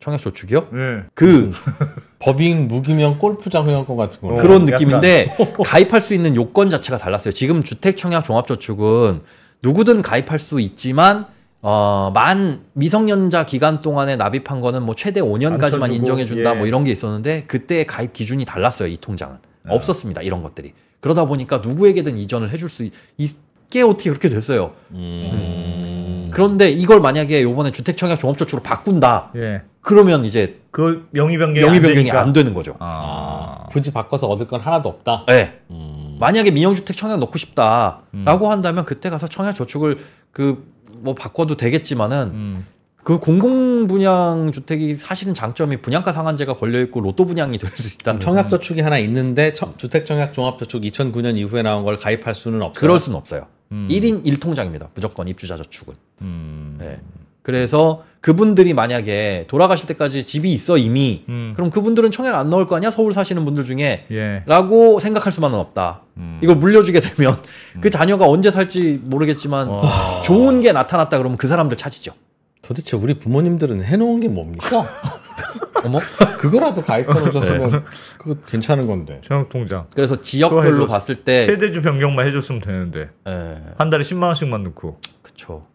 청약저축이요? 네. 그 *laughs* 법인 무기명 골프장 회원권 같은 거 어, 그런 어, 느낌인데 가입할 수 있는 요건 자체가 달랐어요. 지금 주택 청약 종합저축은 누구든 가입할 수 있지만 어, 만 미성년자 기간 동안에 납입한 거는 뭐 최대 5년까지만 인정해 준다 뭐 예. 뭐 이런 게 있었는데 그때 가입 기준이 달랐어요, 이 통장은. 아. 없었습니다. 이런 것들이. 그러다 보니까 누구에게든 이전을 해줄 수 있, 게 어떻게 그렇게 됐어요. 음. 음. 그런데 이걸 만약에 요번에 주택청약 종합저축으로 바꾼다. 예. 그러면 이제 그 명의 변경이, 명의 변경이 안, 안, 되는 거죠. 아. 아. 굳이 바꿔서 얻을 건 하나도 없다. 네. 음. 만약에 민영주택 청약 넣고 싶다라고 음. 한다면 그때 가서 청약 저축을 그뭐 바꿔도 되겠지만은 음. 그 공공 분양 주택이 사실은 장점이 분양가 상한제가 걸려 있고 로또 분양이 될 수 있다는 청약 저축이 하나 있는데 처, 주택 청약 종합 저축 2009년 이후에 나온 걸 가입할 수는 없어요. 그럴 수는 없어요. 음. 1인 1통장입니다. 무조건 입주자 저축은. 음. 네. 그래서 그분들이 만약에 돌아가실 때까지 집이 있어 이미 음. 그럼 그분들은 청약 안 넣을 거 아니야 서울 사시는 분들 중에 예. 라고 생각할 수만은 없다 음. 이걸 물려주게 되면 음. *laughs* 그 자녀가 언제 살지 모르겠지만 와. 좋은 게 나타났다 그러면 그 사람들 찾이죠 도대체 우리 부모님들은 해놓은 게 뭡니까? *laughs* 어머 그거라도 가입해 놓으셨으면 네. 그거 괜찮은 건데 청약통장 그래서 지역별로 봤을 때 세대주 변경만 해줬으면 되는데 네. 한 달에 10만 원씩만 넣고 그쵸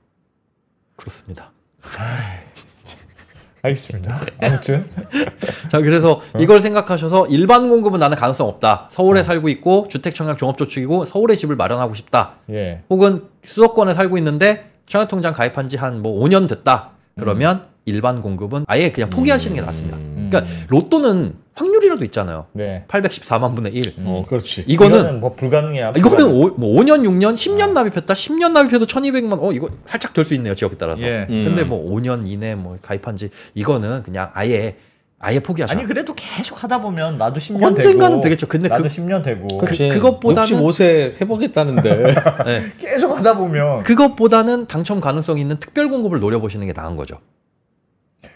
그렇습니다. *laughs* 알겠습니다. 아무튼. *laughs* 자, 그래서 어. 이걸 생각하셔서 일반 공급은 나는 가능성 없다. 서울에 어. 살고 있고 주택 청약 종합저축이고 서울에 집을 마련하고 싶다. 예. 혹은 수도권에 살고 있는데 청약통장 가입한 지 한 뭐 5년 됐다. 그러면 음. 일반 공급은 아예 그냥 포기하시는 게 음. 낫습니다. 그러니까 음. 로또는 확률이라도 있잖아요. 네. 814만 분의 1. 음. 어, 그렇지. 이거는, 뭐 불가능해요. 아, 이거는 오, 뭐 5년, 6년, 10년 어. 아. 납입했다. 10년 납입해도 1,200만. 어, 이거 살짝 될 수 있네요. 지역에 따라서. 예. 음. 근데 뭐 5년 이내 뭐 가입한 지 이거는 그냥 아예 아예 포기하자. 아니 그래도 계속 하다 보면 나도 10년 언젠가는 되고, 되겠죠. 근데 그 나도 그, 10년 되고 그, 그것보다는 65세 해보겠다는데 *laughs* 네. 계속 하다 보면 그것보다는 당첨 가능성 있는 특별 공급을 노려보시는 게 나은 거죠.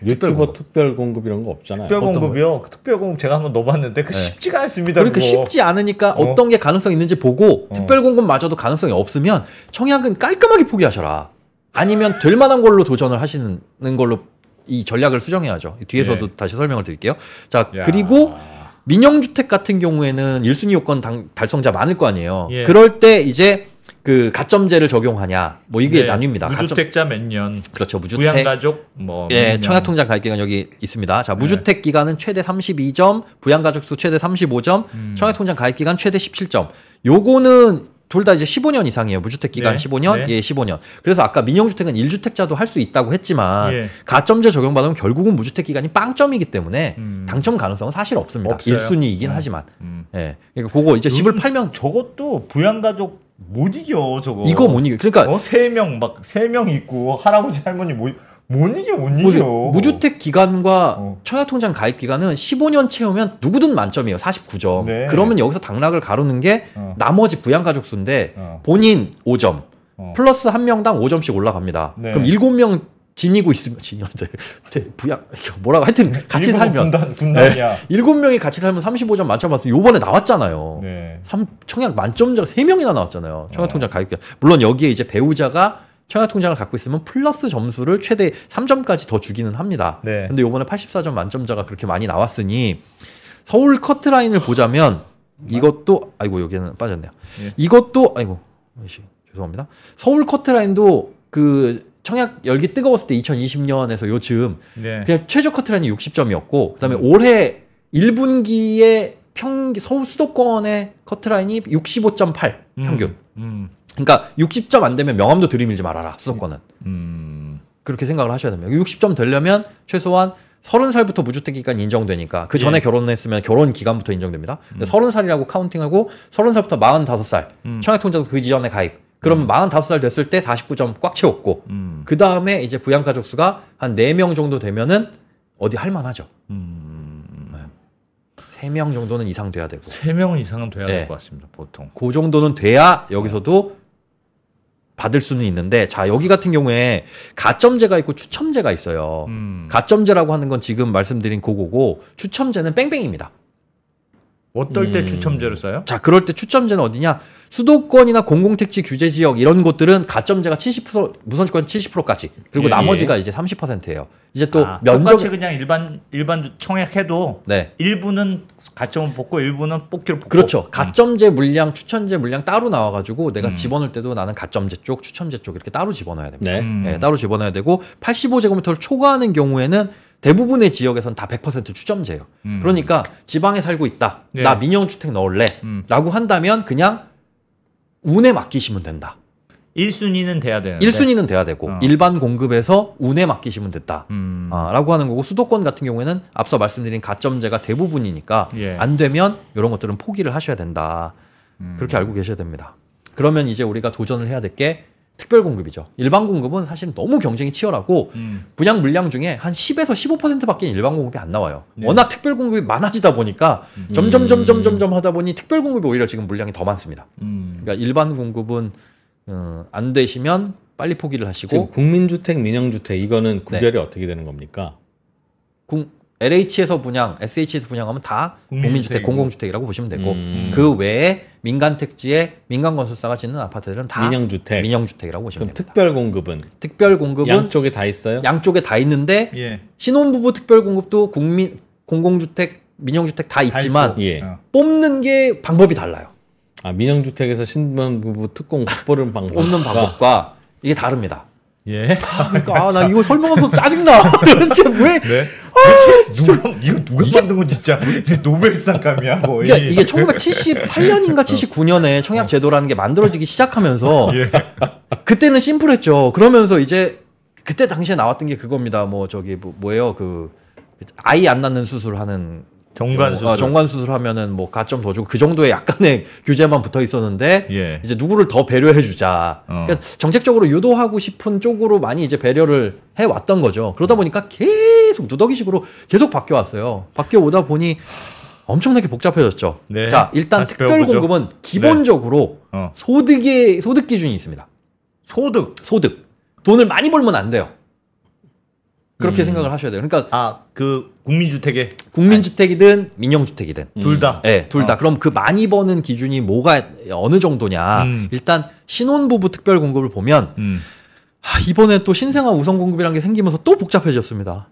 유튜버 특별 공급 이런 거 없잖아요. 특별 공급이요. 그 특별 공급 제가 한번 넣어봤는데 그 네. 쉽지가 않습니다. 그러니까 그거. 쉽지 않으니까 어? 떤게 가능성 있는지 보고 어. 특별 공급마저도 가능성이 없으면 청약은 깔끔하게 포기하셔라. 아니면 될 만한 걸로 도전을 하시는 걸로 이 전략을 수정해야죠. 뒤에서도 예. 다시 설명을 드릴게요. 자 야. 그리고 민영주택 같은 경우에는 1순위 요건 달성자 많을 거 아니에요. 예. 그럴 때 이제 그 가점제를 적용하냐 뭐 이게 네, 나뉩니다. 무주택자 가점... 몇 년. 그렇죠. 무주택 부양가족 뭐. 예, 청약통장 가입 기간 여기 있습니다. 자 네. 무주택 네. 기간은 최대 32점, 부양가족 수 최대 35점, 음. 청약통장 가입 기간 최대 17점. 요거는 둘 다 이제 15년 이상이에요. 무주택 기간 네, 15년, 예 15년. 그래서 아까 민영주택은 1주택자도 할 수 있다고 했지만 예. 가점제 적용받으면 결국은 무주택 기간이 빵점이기 때문에 음. 당첨 가능성은 사실 없습니다. 없어요. 1순위이긴 음. 하지만. 예. 그러니까 그거 이제 집을 팔면 저것도 부양가족 못 이겨 저거. 이거 못 이겨. 그러니까 어? 세명 막 세 명 있고 할아버지 할머니 못, 못 이겨 못 이겨. 무주택 기간과 어. 청약통장 가입 기간은 15년 채우면 누구든 만점이에요. 49점. 네. 그러면 여기서 당락을 가르는 게 어. 나머지 부양가족 수인데 어. 본인 5점 어. 플러스 한 명당 5점씩 올라갑니다. 네. 그럼 7명 지니고 있으면 지니한테 부양 뭐라고 하여튼 네. 같이 살면 분단, 이야 네, 7명이 같이 살면 35점 만점 받았어. 요번에 나왔잖아요. 네. 청약 만점자가 3명이나 나왔잖아요. 네. 청약 통장 가입 물론 여기에 이제 배우자가 청약 통장을 갖고 있으면 플러스 점수를 최대 3점까지 더 주기는 합니다. 네. 근데 요번에 84점 만점자가 그렇게 많이 나왔으니 서울 커트라인을 보자면 이것도 아이고 여기는 빠졌네요. 예. 이것도 아이고 죄송합니다. 서울 커트라인도 그 청약 열기 뜨거웠을 때 2020년에서 요즘 네. 그냥 최저 커트라인이 60점이었고 그다음에 음. 올해 1분기에 평 서울 수도권의 커트라인이 65.8 음. 평균. 음. 그러니까 60점 안 되면 명함도 들이밀지 말아라 수도권은. 음. 그렇게 생각을 하셔야 됩니다. 60점 되려면 최소한 30살부터 무주택 기간 인정되니까 그 전에 예. 결혼했으면 결혼 기간부터 인정됩니다. 음. 30살이라고 카운팅하고 30살부터 45살 음. 청약통장도 그 이전에 가입 그럼 45살 음. 됐을 때 49점 꽉 채웠고 음. 그 다음에 이제 부양가족 수가 한 4명 정도 되면은 어디 할만하죠. 음. 3명 음, 음. 정도는 이상 돼야 되고 3명 이상은 돼야 될것 네. 같습니다. 보통 그 정도는 돼야 여기서도 받을 수는 있는데 자 여기 같은 경우에 가점제가 있고 추첨제가 있어요. 음. 가점제라고 하는 건 지금 말씀드린 그거고 추첨제는 뺑뺑입니다. 어떨 때 음. 추첨제를 써요? 자, 그럴 때 추첨제는 어디냐? 수도권이나 공공택지 규제 지역 이런 곳들은 가점제가 70% 무선주권 70%까지 그리고 예, 예. 나머지가 예. 이제 30%예요. 이제 또 아, 면적 이 그냥 일반 일반 청약해도 네. 일부는 가점은 뽑고 일부는 뽑기로 뽑고 그렇죠. 음. 가점제 물량, 추첨제 물량 따로 나와가지고 내가 음. 집어넣을 때도 나는 가점제 쪽, 추첨제 쪽 이렇게 따로 집어넣어야 됩니다. 네. 네 따로 집어넣어야 되고 85제곱미터를 초과하는 경우에는 대부분의 지역에선 다100% 추첨제예요. 음. 그러니까 지방에 살고 있다. 예. 나 민영주택 넣을래라고 음. 한다면 그냥 운에 맡기시면 된다. 1순위는 돼야 되는 1순위는 돼야 되고 어. 일반 공급에서 운에 맡기시면 됐다라고 음. 아, 하는 거고 수도권 같은 경우에는 앞서 말씀드린 가점제가 대부분이니까 예. 안 되면 이런 것들은 포기를 하셔야 된다. 음. 그렇게 알고 계셔야 됩니다. 그러면 이제 우리가 도전을 해야 될게 특별 공급이죠. 일반 공급은 사실 너무 경쟁이 치열하고 음. 분양 물량 중에 한 10에서 15%밖에 일반 공급이 안 나와요. 네. 워낙 특별 공급이 많아지다 보니까 음. 점점 점점 음. 점점 하다 보니 특별 공급이 오히려 지금 물량이 더 많습니다. 음. 그러니까 일반 공급은 어, 안 되시면 빨리 포기를 하시고 지금 국민주택 민영주택 이거는 네. 구별이 네. 어떻게 되는 겁니까? 국, LH에서 분양, SH에서 분양하면 다 국민주택, 공공주택이라고 보시면 되고 음. 그 외에 민간 택지에 민간 건설사가 짓는 아파트들은 다 민영주택, 민영주택이라고 보시면 그럼 됩니다. 특별 공급은 특별 공급은 양쪽에 다 있어요? 양쪽에 다 있는데 예. 신혼부부 특별 공급도 국민 공공주택, 민영주택 다 있지만 다 예. 어. 뽑는 게 방법이 달라요. 아 민영주택에서 신혼부부 특공 뽑는 방법 뽑는 방법과 이게 다릅니다. 예. 아, 그러니까 아, 나 이거 설명하면서 짜증나. 도대체 *laughs* 왜? 네. 아, 누가, 이거 누가 이게, 만든 건 진짜 노벨상 감이야. 거의. 뭐. 그러니까 이게 1978년인가 79년에 어. 청약 제도라는 게 만들어지기 시작하면서 *laughs* 예. 그때는 심플했죠. 그러면서 이제 그때 당시에 나왔던 게 그겁니다. 뭐 저기 뭐, 뭐예요? 그, 그 아이 안 낳는 수술 을 하는 정관 어, 수술. 어, 정관 수술하면은 뭐 가점 더 주고 그 정도의 약간의 *laughs* 규제만 붙어 있었는데 예. 이제 누구를 더 배려해 주자. 어. 그러니까 정책적으로 유도하고 싶은 쪽으로 많이 이제 배려를 해 왔던 거죠. 그러다 보니까 계속 누더기식으로 계속 바뀌어 왔어요. 바뀌어 오다 보니 엄청나게 복잡해졌죠. 네. 자, 일단 특별 배워보죠. 공급은 네. 기본적으로 네. 어. 소득의 소득 기준이 있습니다. 소득, 소득. 돈을 많이 벌면 안 돼요. 그렇게 음. 생각을 하셔야 돼요. 그러니까 아그 국민주택에 국민주택이든 아. 민영주택이든 음. 둘 다. 네, 둘 다. 어. 그럼 그 많이 버는 기준이 뭐가 어느 정도냐? 음. 일단 신혼부부 특별 공급을 보면 하, 음. 아, 이번에 또 신생아 우선 공급이라는 게 생기면서 또 복잡해졌습니다.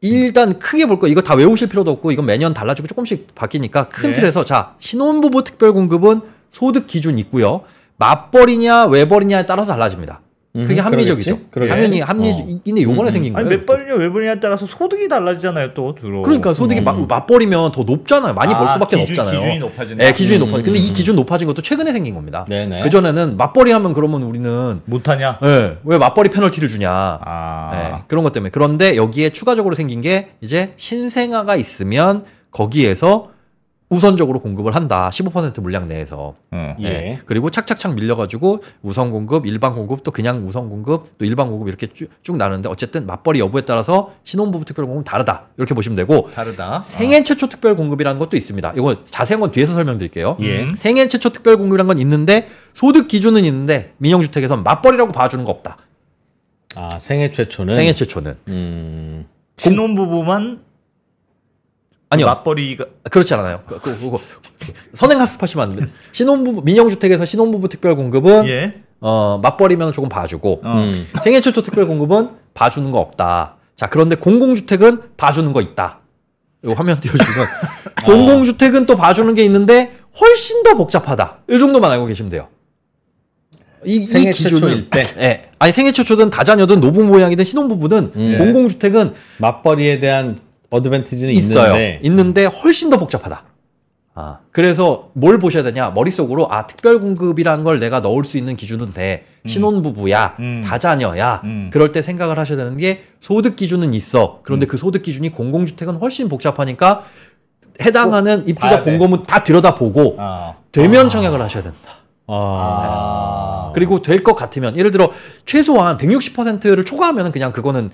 일단 크게 볼 거 이거 다 외우실 필요도 없고 이건 매년 달라지고 조금씩 바뀌니까 큰 네. 틀에서 자 신혼부부 특별 공급은 소득 기준 있고요. 맞벌이냐 외벌이냐에 따라서 달라집니다. 그게 합리적이죠. 그러겠지? 당연히 어. 합리. 적인데 요번에 음. 생긴 거예요. 아니 몇 번이냐 왜 번이냐에 따라서 소득이 달라지잖아요. 또 주로. 그러니까 소득이 막 음. 맞벌이면 더 높잖아요. 많이 아, 벌 수밖에 기준, 없잖아요. 기준이 높아지네. 네, 기준이 음. 높아. 근데 이 기준 높아진 것도 최근에 생긴 겁니다. 네네. 그 전에는 맞벌이 하면 그러면 우리는 못하냐? 네, 왜 맞벌이 페널티를 주냐? 아. 네, 그런 것 때문에. 그런데 여기에 추가적으로 생긴 게 이제 신생아가 있으면 거기에서 우선적으로 공급을 한다. 15% 물량 내에서. 음. 예. 예. 그리고 착착착 밀려가지고 우선 공급, 일반 공급, 또 그냥 우선 공급, 또 일반 공급 이렇게 쭉, 쭉 나누는데 어쨌든 맞벌이 여부에 따라서 신혼부부 특별 공급 은 다르다. 이렇게 보시면 되고. 다르다. 생애 최초 특별 공급이라는 것도 있습니다. 이건 자세한 건 뒤에서 설명드릴게요. 예. 음. 생애 최초 특별 공급이라는 건 있는데 소득 기준은 있는데 민영주택에선 맞벌이라고 봐주는 거 없다. 아 생애 최초는 생애 최초는 음... 신혼부부만 아니요. 그 맞벌이가 그렇지 않아요. 그, 그, 그, 그 선행 학습하시면 안 돼. 신혼부부 민영주택에서 신혼부부 특별 공급은 예. 어, 맞벌이면 조금 봐주고 어. 음. 생애 최초 특별 공급은 봐주는 거 없다. 자 그런데 공공주택은 봐주는 거 있다. 이거 화면 띄워주면 *laughs* 어. 공공주택은 또 봐주는 게 있는데 훨씬 더 복잡하다. 이 정도만 알고 계시면 돼요. 이, 생애 이 기준일 때. 네. 아니 생애 최초든 다자녀든 노부모양이든 신혼부부든 음. 공공주택은 맞벌이에 대한 어드밴티지는 있어요. 있는데. 있는데 훨씬 더 복잡하다. 아. 그래서 뭘 보셔야 되냐? 머릿속으로 아, 특별 공급이라는 걸 내가 넣을 수 있는 기준은 돼. 음. 신혼부부야, 음. 다자녀야. 음. 그럴 때 생각을 하셔야 되는 게 소득 기준은 있어. 그런데 음. 그 소득 기준이 공공주택은 훨씬 복잡하니까 해당하는 입주자 공고문 다 들여다보고 아. 되면 아. 청약을 하셔야 된다. 아. 네. 그리고 될 것 같으면 예를 들어 최소한 160%를 초과하면 그냥 그거는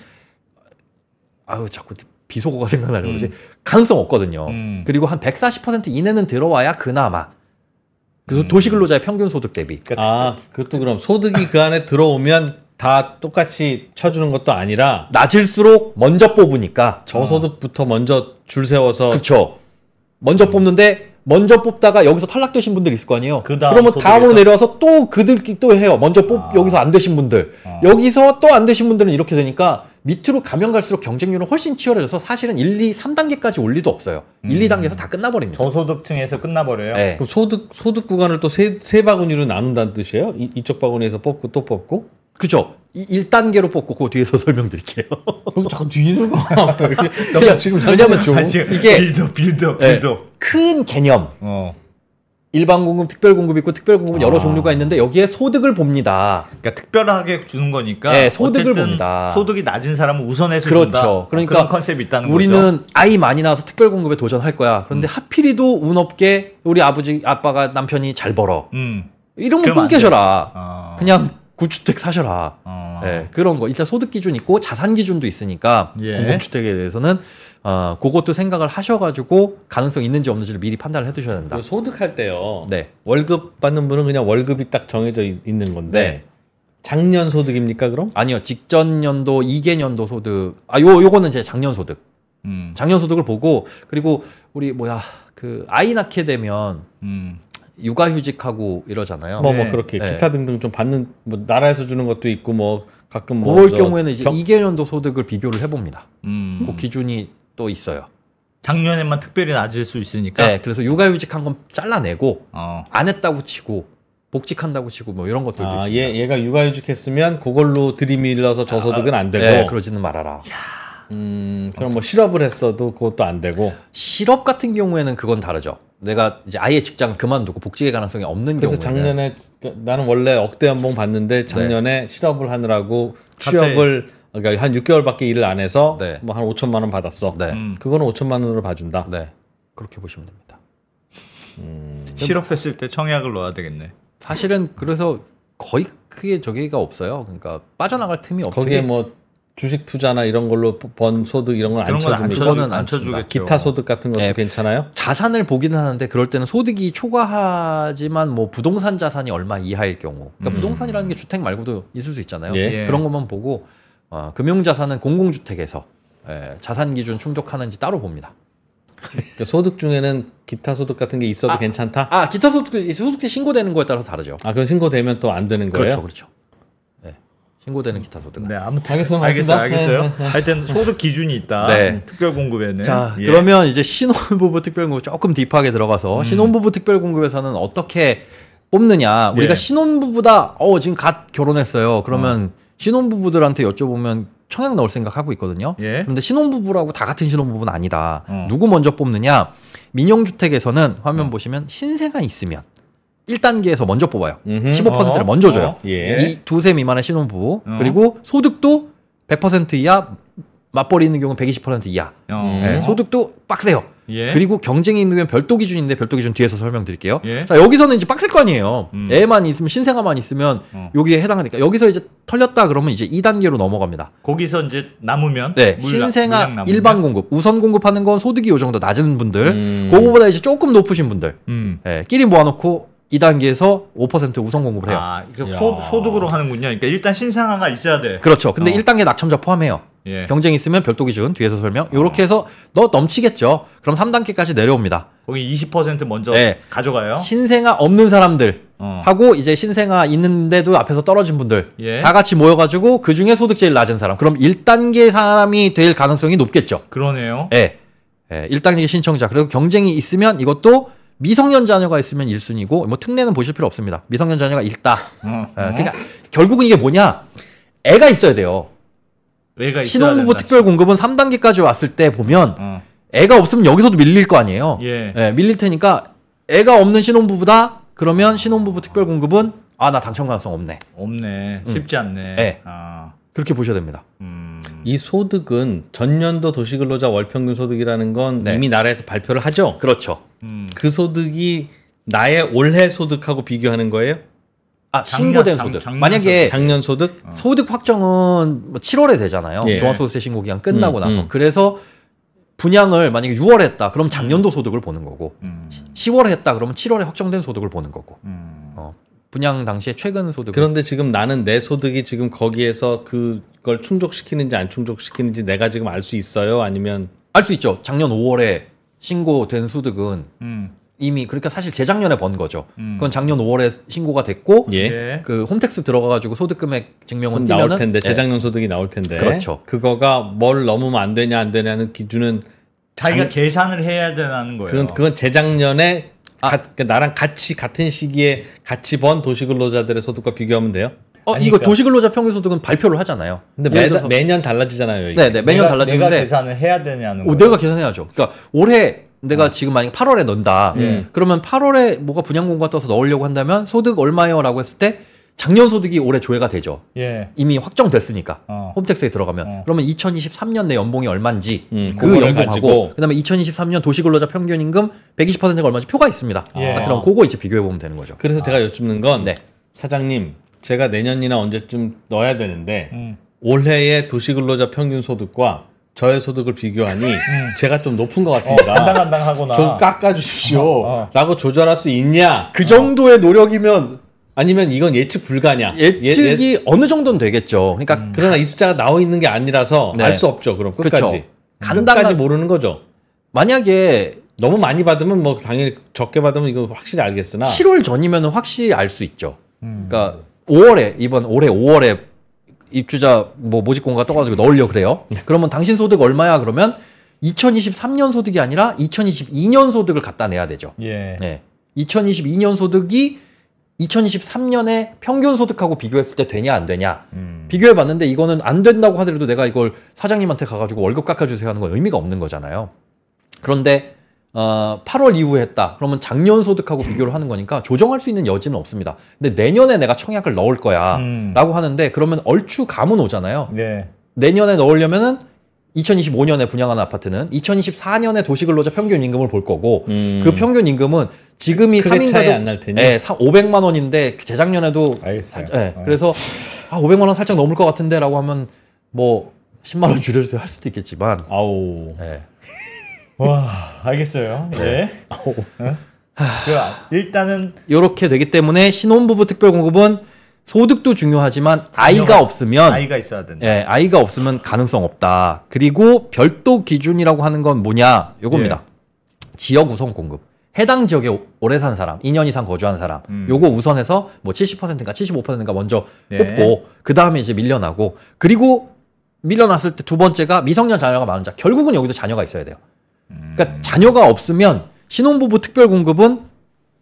아유 자꾸 비속어가 생각나는거지 음. 가능성 없거든요. 음. 그리고 한 140% 이내는 들어와야 그나마. 그래서 음. 도시근로자의 평균 소득 대비. 아, 그것도 그럼 소득이 그 안에 들어오면 다 똑같이 쳐주는 것도 아니라 낮을수록 먼저 뽑으니까 저소득부터 먼저 줄 세워서 그렇죠. 먼저 뽑는데 먼저 뽑다가 여기서 탈락되신 분들 있을 거 아니에요. 그 그러면 소득에서? 다음으로 내려와서 또 그들끼리 또 해요. 먼저 뽑 아. 여기서 안 되신 분들 아. 여기서 또 안 되신 분들은 이렇게 되니까 밑으로 가면 갈수록 경쟁률은 훨씬 치열해져서 사실은 1, 2, 3단계까지 올 리도 없어요. 1, 2단계에서 음. 다 끝나버립니다. 저소득층에서 끝나버려요. 네. 그럼 소득 소득 구간을 또 세 세 바구니로 나눈다는 뜻이에요? 이, 쪽 바구니에서 뽑고 또 뽑고? 그죠. 1단계로 뽑고 그 뒤에서 *laughs* 설명드릴게요. 그럼 잠깐 뒤에서 봐. *laughs* 지금 왜냐면 좀 이게 빌드업 빌드업 네. 빌드업 큰 개념. 어. 일반 공급, 특별 공급 있고 특별 공급은 여러 아. 종류가 있는데 여기에 소득을 봅니다. 그러니까 특별하게 주는 거니까 네, 소득을 봅니다. 소득이 낮은 사람은 우선해서 그렇죠. 준다. 뭐 그러니까 그런 컨셉이 있다는 우리는 거죠. 우리는 아이 많이 낳아서 특별 공급에 도전할 거야. 그런데 음. 하필이도 운 없게 우리 아버지 아빠가 남편이 잘 벌어. 음. 이런 거 끊겨셔라. 아. 그냥 구주택 사셔라. 아. 네, 그런 거. 일단 소득 기준 있고 자산 기준도 있으니까 예. 공공주택에 대해서는 어, 그것도 생각을 하셔가지고 가능성 있는지 없는지를 미리 판단을 해두셔야 된다. 소득할 때요. 네. 월급 받는 분은 그냥 월급이 딱 정해져 있는 건데 네. 작년 소득입니까 그럼? 아니요 직전 연도 2개년도 소득 아요 요거는 제 작년 소득. 음. 작년 소득을 보고 그리고 우리 뭐야 그 아이 낳게 되면 음. 육아휴직하고 이러잖아요. 뭐뭐 뭐 네. 그렇게 네. 기타 등등 좀 받는 뭐 나라에서 주는 것도 있고 뭐 가끔 뭐 그럴 경우에는 이제 경... 2개년도 소득을 비교를 해봅니다. 음. 그 기준이 또 있어요. 작년에만 특별히 낮을 수 있으니까. 네, 그래서 육아휴직한 건 잘라내고 어. 안 했다고 치고 복직한다고 치고 뭐 이런 것들도 아, 있습니다. 얘, 얘가 육아휴직했으면 그걸로 들이밀어서 아, 저소득은 안 네, 되고. 네, 그러지는 말아라. 음, 그럼 뭐 실업을 했어도 그것도 안 되고. 실업 같은 경우에는 그건 다르죠. 내가 이제 아예 직장 그만두고 복직의 가능성이 없는 그래서 경우에는. 그래서 작년에 나는 원래 억대 연봉 받는데 네. 작년에 네. 실업을 하느라고 취업을 그러니까 한 6개월밖에 일을 안 해서 네. 뭐한 5천만 원 받았어. 네. 음. 그거는 5천만 원으로 봐준다. 네. 그렇게 보시면 됩니다. 음. 실업 했을 때 청약을 넣어야 되겠네. 사실은 그래서 거의 크게 저기가 없어요. 그러니까 빠져나갈 틈이 없죠. 거기에 뭐 주식 투자나 이런 걸로 번 소득 이런 건안 쳐줍니까? 그거는 안 쳐주겠죠. 기타 소득 같은 것도 네. 괜찮아요? 자산을 보기는 하는데 그럴 때는 소득이 초과하지만 뭐 부동산 자산이 얼마 이하일 경우. 그러니까 음. 부동산이라는 게 주택 말고도 있을 수 있잖아요. 예. 예. 그런 것만 보고 어, 금융자산은 공공주택에서 예, 자산 기준 충족하는지 따로 봅니다. 그러니까 소득 중에는 기타 소득 같은 게 있어도 아, 괜찮다? 아 기타 소득 소득세 신고되는 거에 따라서 다르죠. 아 그럼 신고되면 또 안 되는 거예요? 그렇죠, 그렇죠. 네, 신고되는 기타 소득은. 네, 아무튼 알겠어, 알겠어, 알겠어요. 네, 네. 하여튼 소득 기준이 있다. 네. 특별 공급에는. 자, 예. 그러면 이제 신혼부부 특별 공급 조금 딥하게 들어가서 음. 신혼부부 특별 공급에서는 어떻게 뽑느냐? 우리가 예. 신혼부부다. 어 지금 갓 결혼했어요. 그러면 어. 신혼부부들한테 여쭤보면 청약 넣을 생각 하고 있거든요. 예. 그런데 신혼부부라고 다 같은 신혼부부는 아니다. 어. 누구 먼저 뽑느냐? 민영주택에서는 화면 어. 보시면 신세가 있으면 1단계에서 먼저 뽑아요. 음흠. 15%를 어. 먼저 줘요. 예. 이 두 세 미만의 신혼부부. 어. 그리고 소득도 100% 이하 맞벌이 있는 경우는 120% 이하. 어. 네, 소득도 빡세요. 예. 그리고 경쟁이 있는 경우는 별도 기준인데 별도 기준 뒤에서 설명드릴게요. 예. 자 여기서는 이제 빡셀 거 아니에요. 음. 애만 있으면 신생아만 있으면 어. 여기에 해당하니까 여기서 이제 털렸다 그러면 이제 2단계로 넘어갑니다. 거기서 이제 남으면 네 물, 신생아 일반 공급 우선 공급하는 건 소득이 요 정도 낮은 분들, 음. 그거보다 이제 조금 높으신 분들, 음. 네, 끼리 모아놓고 2단계에서 5% 우선 공급을 해요. 아, 소, 소득으로 하는군요. 그러니까 일단 신생아가 있어야 돼. 그렇죠. 근데 어. 1단계 낙첨자 포함해요. 예. 경쟁 있으면 별도 기준 뒤에서 설명. 요렇게 해서 너 넘치겠죠. 그럼 3단계까지 내려옵니다. 거기 20% 먼저 네. 가져가요. 신생아 없는 사람들 어. 하고 이제 신생아 있는데도 앞에서 떨어진 분들 예. 다 같이 모여가지고 그 중에 소득 제일 낮은 사람. 그럼 1단계 사람이 될 가능성이 높겠죠. 그러네요. 예. 예. 1단계 신청자. 그리고 경쟁이 있으면 이것도 미성년 자녀가 있으면 1순위고 뭐 특례는 보실 필요 없습니다. 미성년 자녀가 있다. 어. 예. 그러니까 결국은 이게 뭐냐? 애가 있어야 돼요. 애가 신혼부부 특별 공급은 3단계까지 왔을 때 보면 어. 애가 없으면 여기서도 밀릴 거 아니에요. 예. 예 밀릴 테니까 애가 없는 신혼부부다. 그러면 신혼부부 특별 공급은 아 나 당첨 가능성 없네. 없네. 음. 쉽지 않네. 예. 아. 그렇게 보셔야 됩니다. 음. 이 소득은 전년도 도시근로자 월평균 소득이라는 건 네. 이미 나라에서 발표를 하죠. 그렇죠. 음. 그 소득이 나의 올해 소득하고 비교하는 거예요? 아, 신고된 소득. 장, 만약에 작년 소득 어. 소득 확정은 뭐 7월에 되잖아요. 예. 종합소득세 신고 기간 끝나고 음, 나서. 음. 그래서 분양을 만약에 6월에 했다. 그럼 작년도 소득을 보는 거고. 음. 10월에 했다. 그러면 7월에 확정된 소득을 보는 거고. 음. 어, 분양 당시에 최근 소득. 그런데 지금 나는 내 소득이 지금 거기에서 그걸 충족시키는지 안 충족시키는지 내가 지금 알 수 있어요? 아니면 알 수 있죠. 작년 5월에 신고된 소득은 음. 이미 그러니까 사실 재작년에 번 거죠. 음. 그건 작년 5월에 신고가 됐고 예. 그 홈택스 들어가가지고 소득금액 증명은 나올 텐데 예. 재작년 소득이 나올 텐데 그렇죠. 그거가 뭘 넘으면 안 되냐 안 되냐는 기준은 자기가 장... 계산을 해야 되는 거예요. 그건 그건 재작년에 아. 가, 그러니까 나랑 같이 같은 시기에 같이 번 도시근로자들의 소득과 비교하면 돼요. 어 아니, 이거 그러니까. 도시근로자 평균소득은 발표를 하잖아요. 근데 매, 들어서... 매년 달라지잖아요. 이게. 네네 네, 매년 내가, 달라지는데 내가 계산을 해야 되냐는 거. 어, 내가 계산해야죠. 그러니까 올해 내가 아. 지금 만약 8월에 넣는다. 예. 그러면 8월에 뭐가 분양 공고가 떠서 넣으려고 한다면 소득 얼마예요라고 했을 때 작년 소득이 올해 조회가 되죠. 예. 이미 확정됐으니까 어. 홈택스에 들어가면 어. 그러면 2023년 내 연봉이 얼마인지 음, 그 연봉하고 지고 그다음에 2023년 도시근로자 평균 임금 120%가 얼마인지 표가 있습니다. 예. 아, 그러니까 그럼 그거 이제 비교해 보면 되는 거죠. 그래서 아. 제가 여쭙는 건 네. 사장님 제가 내년이나 언제쯤 넣어야 되는데 음. 올해의 도시근로자 평균 소득과 저의 소득을 비교하니 *laughs* 음. 제가 좀 높은 것 같습니다. 어, 간당당하구나좀 깎아주십시오. 어, 어. 라고 조절할 수 있냐. 그 정도의 어. 노력이면 아니면 이건 예측 불가냐. 예측이 예, 예, 어느 정도는 되겠죠. 그러니까 음. 그러나 이 숫자가 나와 있는 게 아니라서 네. 알수 없죠. 그럼 끝까지. 간당간... 끝까지 모르는 거죠. 만약에 너무 많이 받으면 뭐 당연히 적게 받으면 이거 확실히 알겠으나 7월 전이면 확실히 알 수 있죠. 음. 그러니까 5월에 이번 올해 5월에 입주자 뭐 모집 공고가 떠가지고 넣으려 그래요. 네. 그러면 당신 소득 얼마야? 그러면 2023년 소득이 아니라 2022년 소득을 갖다 내야 되죠. 예. 네. 2022년 소득이 2023년에 평균 소득하고 비교했을 때 되냐 안 되냐 음. 비교해 봤는데 이거는 안 된다고 하더라도 내가 이걸 사장님한테 가가지고 월급 깎아주세요 하는 건 의미가 없는 거잖아요. 그런데 어, 8월 이후에 했다. 그러면 작년 소득하고 비교를 하는 거니까 조정할 수 있는 여지는 없습니다. 근데 내년에 내가 청약을 넣을 거야. 음. 라고 하는데 그러면 얼추 감은 오잖아요. 네. 내년에 넣으려면은 2025년에 분양한 아파트는 2024년에 도시근로자 평균 임금을 볼 거고 음. 그 평균 임금은 지금이 3인 가족 안날 테니? 예, 500만 원인데 재작년에도 알겠어요. 살, 예, 아. 그래서 아 500만 원 살짝 넘을 것 같은데라고 하면 뭐 10만 원 줄여줘도 할 수도 있겠지만 아우 예. 네. 와 알겠어요. 예. 하... 네. 어. 예? 그, 일단은 이렇게 되기 때문에 신혼부부 특별 공급은 소득도 중요하지만 아이가 없으면 아이가 있어야 된다. 예, 아이가 없으면 가능성 없다. 그리고 별도 기준이라고 하는 건 뭐냐? 요겁니다. 예. 지역 우선 공급. 해당 지역에 오래 산 사람, 2년 이상 거주한 사람, 음. 요거 우선해서 뭐 70%인가 75%인가 먼저 예. 뽑고 그 다음에 이제 밀려나고 그리고 밀려났을 때 두 번째가 미성년 자녀가 많은 자. 결국은 여기도 자녀가 있어야 돼요. 그러니까 자녀가 없으면 신혼부부 특별 공급은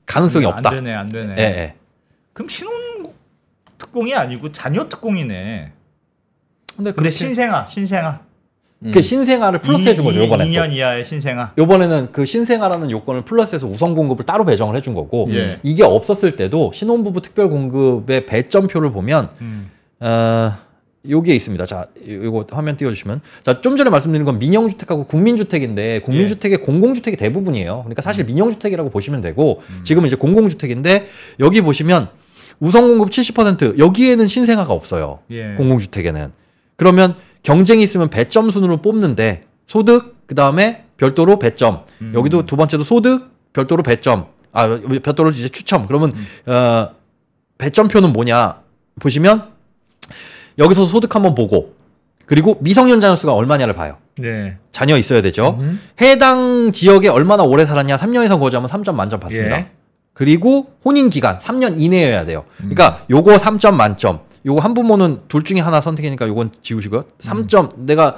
가능성이 음, 없다. 안 되네, 안 되네. 예, 예. 그럼 신혼 특공이 아니고 자녀 특공이네. 근데, 근데 신생아, 신생아. 음. 그 음. 신생아를 플러스해 준 거죠 요번에 2년 이하의 신생아 이번에는 그 신생아라는 요건을 플러스해서 우선 공급을 따로 배정을 해준 거고 예. 이게 없었을 때도 신혼부부 특별 공급의 배점표를 보면 음. 어, 여기에 있습니다. 자, 이거 화면 띄워주시면. 자, 좀 전에 말씀드린 건 민영주택하고 국민주택인데, 국민주택의 예. 공공주택이 대부분이에요. 그러니까 사실 음. 민영주택이라고 보시면 되고, 음. 지금은 이제 공공주택인데, 여기 보시면 우선 공급 70%, 여기에는 신생아가 없어요. 예. 공공주택에는. 그러면 경쟁이 있으면 배점 순으로 뽑는데, 소득, 그 다음에 별도로 배점. 음. 여기도 두 번째도 소득, 별도로 배점. 아, 별도로 이제 추첨. 그러면, 음. 어, 배점표는 뭐냐? 보시면 여기서 소득 한번 보고 그리고 미성년자 수가 얼마냐를 봐요. 네. 자녀 있어야 되죠. 음흠. 해당 지역에 얼마나 오래 살았냐 3년 이상 거주하면 3점 만점 받습니다. 예. 그리고 혼인 기간 3년 이내여야 돼요. 음. 그러니까 요거 3점 만점. 요거 한 부모는 둘 중에 하나 선택이니까 요건 지우시고요. 3점 음. 내가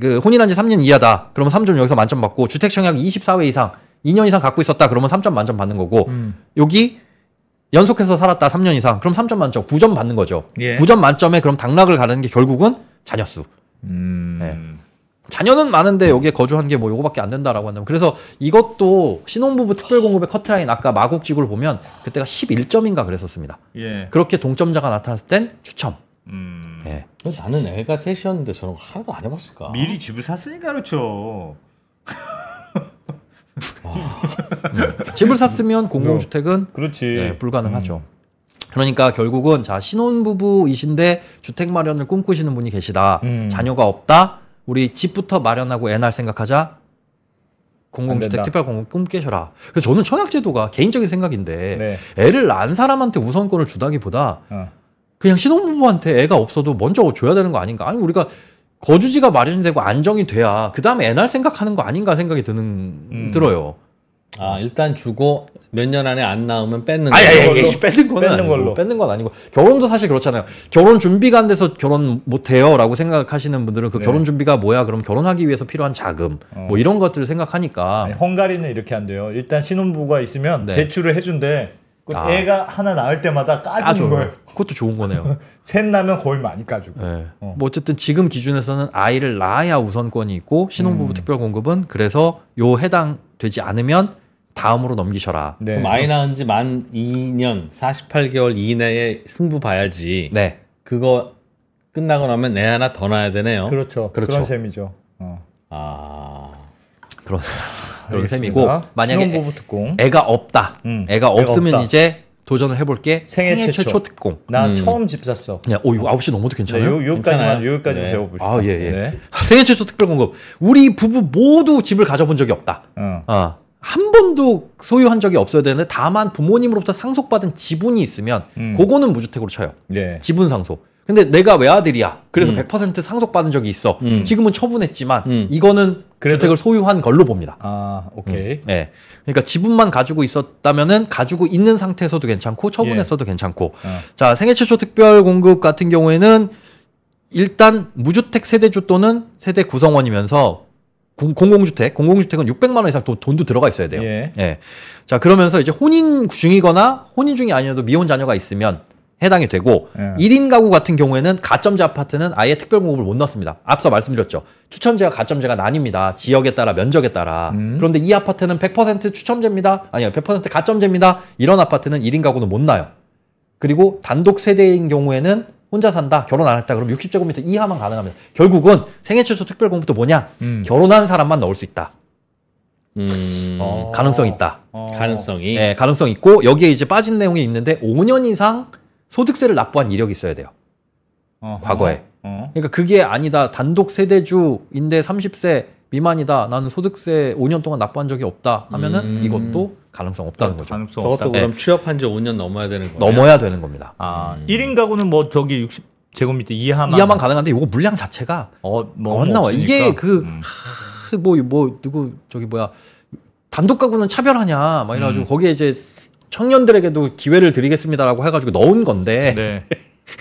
그 혼인한 지 3년 이하다. 그러면 3점 여기서 만점 받고 주택 청약 24회 이상 2년 이상 갖고 있었다. 그러면 3점 만점 받는 거고 음. 여기 연속해서 살았다 3년 이상 그럼 3점 만점 9점 받는 거죠. 예. 9점 만점에 그럼 당락을 가는 게 결국은 자녀 수. 음... 네. 자녀는 많은데 여기에 거주한 게뭐 요거밖에 안 된다라고 한다면 그래서 이것도 신혼부부 특별공급의 커트라인 아까 마곡지구를 보면 그때가 11점인가 그랬었습니다. 예. 그렇게 동점자가 나타났을 땐 추첨. 음... 예. 뭐 나는 애가 셋이었는데 저런 거 하나도 안 해봤을까? 미리 집을 샀으니까 그렇죠. 음. 집을 샀으면 공공주택은 음. 네, 불가능하죠. 음. 그러니까 결국은 자 신혼부부이신데 주택 마련을 꿈꾸시는 분이 계시다. 음. 자녀가 없다. 우리 집부터 마련하고 애 날 생각하자. 공공주택 특별공공 꿈깨셔라. 그래서 저는 청약제도가 개인적인 생각인데 네. 애를 낳은 사람한테 우선권을 주다기보다 어. 그냥 신혼부부한테 애가 없어도 먼저 줘야 되는 거 아닌가? 아니 우리가 거주지가 마련되고 안정이 돼야 그 다음에 애날 생각하는 거 아닌가 생각이 드는 음. 들어요. 아 일단 주고 몇 년 안에 안 나오면 뺏는 거. 아, 예, 예, 예. 뺏는 건 뺏는 아니고, 걸로. 뺏는 건 아니고 결혼도 사실 그렇잖아요. 결혼 준비가 안 돼서 결혼 못 해요라고 생각하시는 분들은 그 네. 결혼 준비가 뭐야? 그럼 결혼하기 위해서 필요한 자금 어. 뭐 이런 것들을 생각하니까. 헝가리는 이렇게 안 돼요. 일단 신혼부가 있으면 네. 대출을 해준대. 그 아. 애가 하나 낳을 때마다 까주는 걸. 그것도 좋은 거네요. *laughs* 셋 나면 거의 많이 까주고. 네. 어. 뭐 어쨌든 지금 기준에서는 아이를 낳아야 우선권이 있고 신혼부부 음. 특별 공급은 그래서 요 해당 되지 않으면 다음으로 넘기셔라. 네. 그럼 아이 낳은 지 만 2년 48개월 이내에 승부 봐야지. 네. 그거 끝나고 나면 애 하나 더 낳아야 되네요. 그렇죠. 그렇죠. 그런 셈이죠. 어. 아. 그런 *laughs* 그런 셈이고 만약에 애가 없다, 음, 애가 없으면 없다. 이제 도전을 해볼게 생애, 생애 최초. 최초. 특공. 나 음. 처음 집 샀어. 야, 오 이거 9시 넘어도 괜찮아요? 네, 요, 여기까지만 여기까지 네. 배워보시죠. 아 예예. 예. 네. *laughs* 생애 최초 특별 공급. 우리 부부 모두 집을 가져본 적이 없다. 어. 어. 한 번도 소유한 적이 없어야 되는데 다만 부모님으로부터 상속받은 지분이 있으면 음. 그거는 무주택으로 쳐요. 네. 지분 상속. 근데 내가 외아들이야. 그래서 음. 100% 상속받은 적이 있어. 음. 지금은 처분했지만 음. 이거는 그래도... 주택을 소유한 걸로 봅니다. 아, 오케이. 음. 네. 그러니까 지분만 가지고 있었다면은 가지고 있는 상태에서도 괜찮고 처분했어도 예. 괜찮고. 어. 자, 생애 최초 특별 공급 같은 경우에는 일단 무주택 세대주 또는 세대 구성원이면서 공공주택, 공공주택은 600만 원 이상 돈, 도 들어가 있어야 돼요. 예. 예. 자 그러면서 이제 혼인 중이거나 혼인 중이 아니어도 미혼 자녀가 있으면 해당이 되고 예. 1인 가구 같은 경우에는 가점제 아파트는 아예 특별 공급을 못 넣습니다. 앞서 말씀드렸죠. 추첨제와 가점제가 나뉩니다. 지역에 따라 면적에 따라. 음. 그런데 이 아파트는 100% 추첨제입니다. 아니요. 100% 가점제입니다. 이런 아파트는 1인 가구는 못 나요. 그리고 단독 세대인 경우에는 혼자 산다, 결혼 안 했다, 그럼 60제곱미터 이하만 가능합니다. 결국은 생애 최소 특별 공급도 뭐냐? 음. 결혼한 사람만 넣을 수 있다. 음... 어... 어. 가능성 있다. 어... 가능성이. 네, 가능성 있고 여기에 이제 빠진 내용이 있는데 5년 이상 소득세를 납부한 이력이 있어야 돼요. 어허. 과거에. 어. 그러니까 그게 아니다. 단독 세대주인데 30세 미만이다. 나는 소득세 5년 동안 납부한 적이 없다. 하면은 음. 이것도 가능성 없다는 거죠. 가능성 없다. 그것도 그럼 네. 취업한 지 5년 넘어야 되는 거예요. 넘어야 되는 겁니다. 아, 음. 1인 가구는 뭐 저기 60 제곱미터 이하만 이하만 가능한데 이거 물량 자체가 어, 뭐, 뭐 안 나와. 이게 그 뭐뭐 음. 뭐, 뭐, 누구 저기 뭐야 단독 가구는 차별하냐 막 이래가지고 음. 거기에 이제 청년들에게도 기회를 드리겠습니다라고 해가지고 넣은 건데. 네.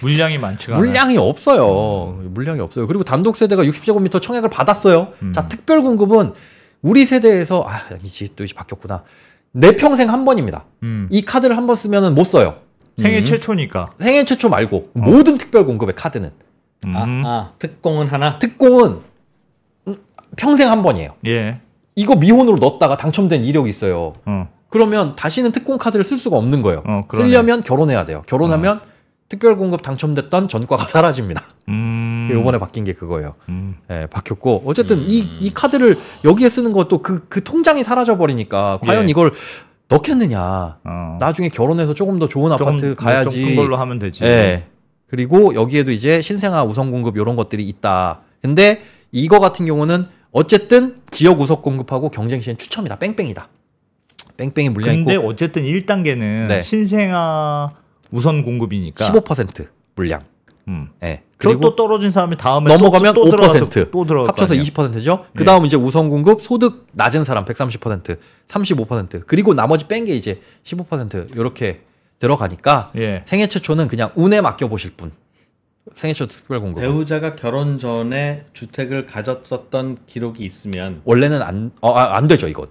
물량이 많지가 물량이 없어요. 음. 물량이 없어요. 그리고 단독 세대가 60제곱미터 청약을 받았어요. 음. 자, 특별 공급은 우리 세대에서 아, 이집또 이제 바뀌었구나. 내 평생 한 번입니다. 음. 이 카드를 한 번 쓰면은 못 써요. 생애 음. 최초니까. 생애 최초 말고 어. 모든 특별 공급의 카드는. 음. 아, 아, 특공은 하나. 특공은 음, 평생 한 번이에요. 예. 이거 미혼으로 넣었다가 당첨된 이력이 있어요. 어. 그러면 다시는 특공 카드를 쓸 수가 없는 거예요. 어, 쓰려면 결혼해야 돼요. 결혼하면 어. 특별 공급 당첨됐던 전과가 *laughs* 사라집니다. 음. 요번에 바뀐 게 그거예요. 음. 예, 바뀌었고 어쨌든 음. 이, 이 카드를 여기에 쓰는 것도 그그 그 통장이 사라져 버리니까 과연 예. 이걸 넣겠느냐. 어. 나중에 결혼해서 조금 더 좋은 조금, 아파트 네, 가야지. 큰 걸로 하면 되지. 예. 그리고 여기에도 이제 신생아 우선 공급 이런 것들이 있다. 근데 이거 같은 경우는 어쨌든 지역 우선 공급하고 경쟁 시엔 추첨이다. 뺑뺑이다. 뺑뺑이 물려 있고. 근데 어쨌든 1단계는 네. 신생아 우선 공급이니까 15% 물량. 음. 네. 그리고 또 떨어진 사람이 다음에 넘어가면 또, 또 5%. 또 들어가서 합쳐서 20%죠. 네. 그다음 이제 우선 공급 소득 낮은 사람 130%, 35%. 그리고 나머지 뺀 게 이제 15% 이렇게 들어가니까 예. 생애 최초는 그냥 운에 맡겨 보실 분. 생애 최초 특별 공급. 배우자가 결혼 전에 주택을 가졌었던 기록이 있으면 원래는 안안 어, 아, 되죠, 이건.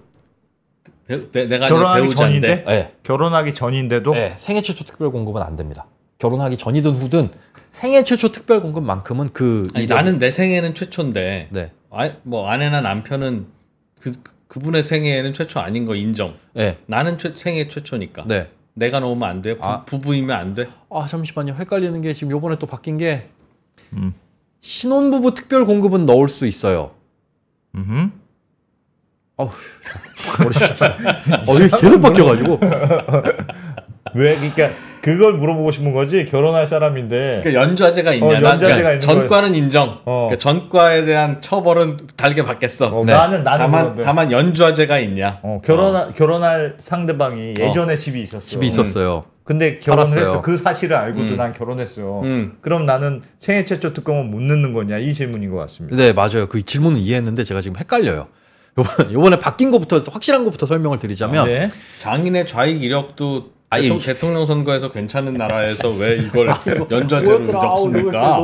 배, 배, 결혼하기 전인데 네. 결혼하기 전인데도 네. 생애 최초 특별 공급은 안 됩니다. 결혼하기 전이든 후든 생애 최초 특별 공급만큼은 그 아니, 나는 내 생애는 최초인데 네. 아, 뭐 아내나 남편은 그 그분의 생애에는 최초 아닌 거 인정. 네. 나는 최, 생애 최초니까. 네. 내가 넣으면 안 돼. 부, 아. 부부이면 안 돼. 아 잠시만요. 헷갈리는 게 지금 요번에 또 바뀐 게 음. 신혼부부 특별 공급은 넣을 수 있어요. 음 어휴, 머리 *laughs* 어, 계속 바뀌어가지고. 왜? 그러니까 그걸 물어보고 싶은 거지 결혼할 사람인데 그러니까 연좌제가 있냐 어, 그러니까 연좌제가 그러니까 전과는 거에... 인정 어. 그러니까 전과에 대한 처벌은 다르게 받겠어 어, 네. 나는, 나는 다만 다만 연좌제가 있냐 어, 결혼 어. 결혼할 상대방이 어. 예전에 집이 있었어 집이 있었어요 음. 근데 결혼을 알았 했어 그 사실을 알고도 음. 난 결혼했어요 음. 그럼 나는 생애 최초 특검은 못 넣는 거냐 이 질문인 것 같습니다 네 맞아요 그 질문은 이해했는데 제가 지금 헷갈려요 요번에, 바뀐 것부터 확실한 것부터 설명을 드리자면 아, 네. 장인의 좌익 이력도 아니, 대통령, 대통령 선거에서 괜찮은 나라에서 왜 *laughs* 이걸 뭐, 연좌제로 넣습니까?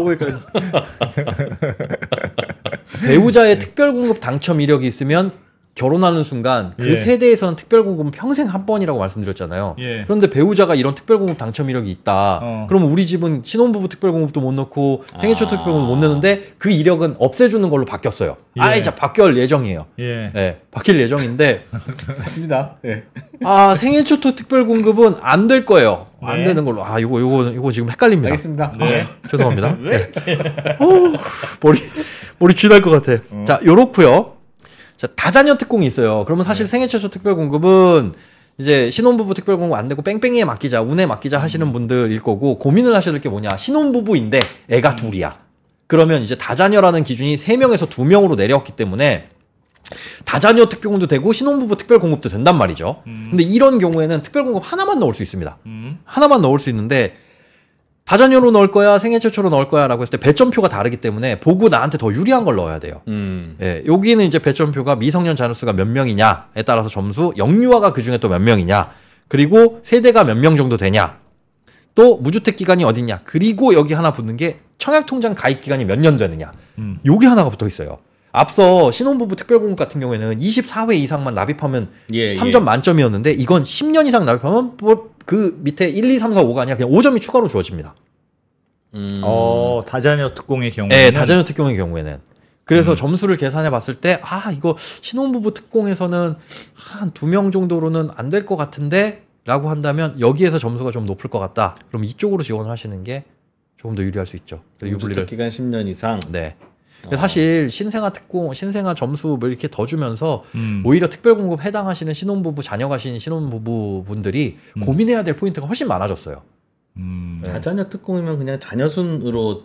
배우자의 특별 공급 당첨 이력이 있으면 결혼하는 순간 그 예. 세대에서는 특별공급 은 평생 한 번이라고 말씀드렸잖아요. 예. 그런데 배우자가 이런 특별공급 당첨이력이 있다. 어. 그럼 우리 집은 신혼부부 특별공급도 못 넣고 생애 초 아. 특별공급 못내는데그 이력은 없애주는 걸로 바뀌었어요. 예. 아예 자 바뀔 예정이에요. 예, 예 바뀔 예정인데 *laughs* 맞습니다. 예. 아 생애 초 특별공급은 안 될 거예요. 네. 안 되는 걸로. 아, 이거, 이거, 이거 지금 헷갈립니다. 알겠습니다. 아, 네. 아, 죄송합니다. 네. *laughs* 오, 예. 머리, 머리 쥐날 것 같아. 어. 자, 요렇고요 자, 다자녀 특공이 있어요. 그러면 사실 네. 생애 최초 특별 공급은 이제 신혼부부 특별 공급 안 되고 뺑뺑이에 맡기자, 운에 맡기자 하시는 음. 분들일 거고 고민을 하셔야 될 게 뭐냐. 신혼부부인데 애가 음. 둘이야. 그러면 이제 다자녀라는 기준이 세명에서두명으로 내려왔기 때문에 다자녀 특별공도 급 되고 신혼부부 특별공급도 된단 말이죠. 음. 근데 이런 경우에는 특별공급 하나만 넣을 수 있습니다. 음. 하나만 넣을 수 있는데 다전녀로 넣을 거야, 생애 최초로 넣을 거야라고 했을 때 배점표가 다르기 때문에 보고 나한테 더 유리한 걸 넣어야 돼요. 음. 예, 여기는 이제 배점표가 미성년 자녀수가 몇 명이냐에 따라서 점수, 영유아가 그 중에 또 몇 명이냐, 그리고 세대가 몇 명 정도 되냐, 또 무주택 기간이 어디냐, 그리고 여기 하나 붙는 게 청약통장 가입 기간이 몇 년 되느냐, 음. 요게 하나가 붙어 있어요. 앞서 신혼부부 특별공급 같은 경우에는 24회 이상만 납입하면 예, 3점 예. 만점이었는데 이건 10년 이상 납입하면 뭐그 밑에 1, 2, 3, 4, 5가 아니라 그냥 5점이 추가로 주어집니다. 음... 어, 다자녀 특공의 경우에. 네, 다자녀 특공의 경우에는. 그래서 음. 점수를 계산해 봤을 때, 아, 이거 신혼부부 특공에서는 한 두 명 정도로는 안 될 것 같은데? 라고 한다면 여기에서 점수가 좀 높을 것 같다. 그럼 이쪽으로 지원을 하시는 게 조금 더 유리할 수 있죠. 유불리를 기간 10년 이상. 네. 어. 사실 신생아 특공, 신생아 점수 뭐 이렇게 더 주면서 음. 오히려 특별 공급 해당하시는 신혼부부 자녀 가신 신혼부부분들이 음. 고민해야 될 포인트가 훨씬 많아졌어요. 음. 네. 다자녀 특공이면 그냥 자녀 순으로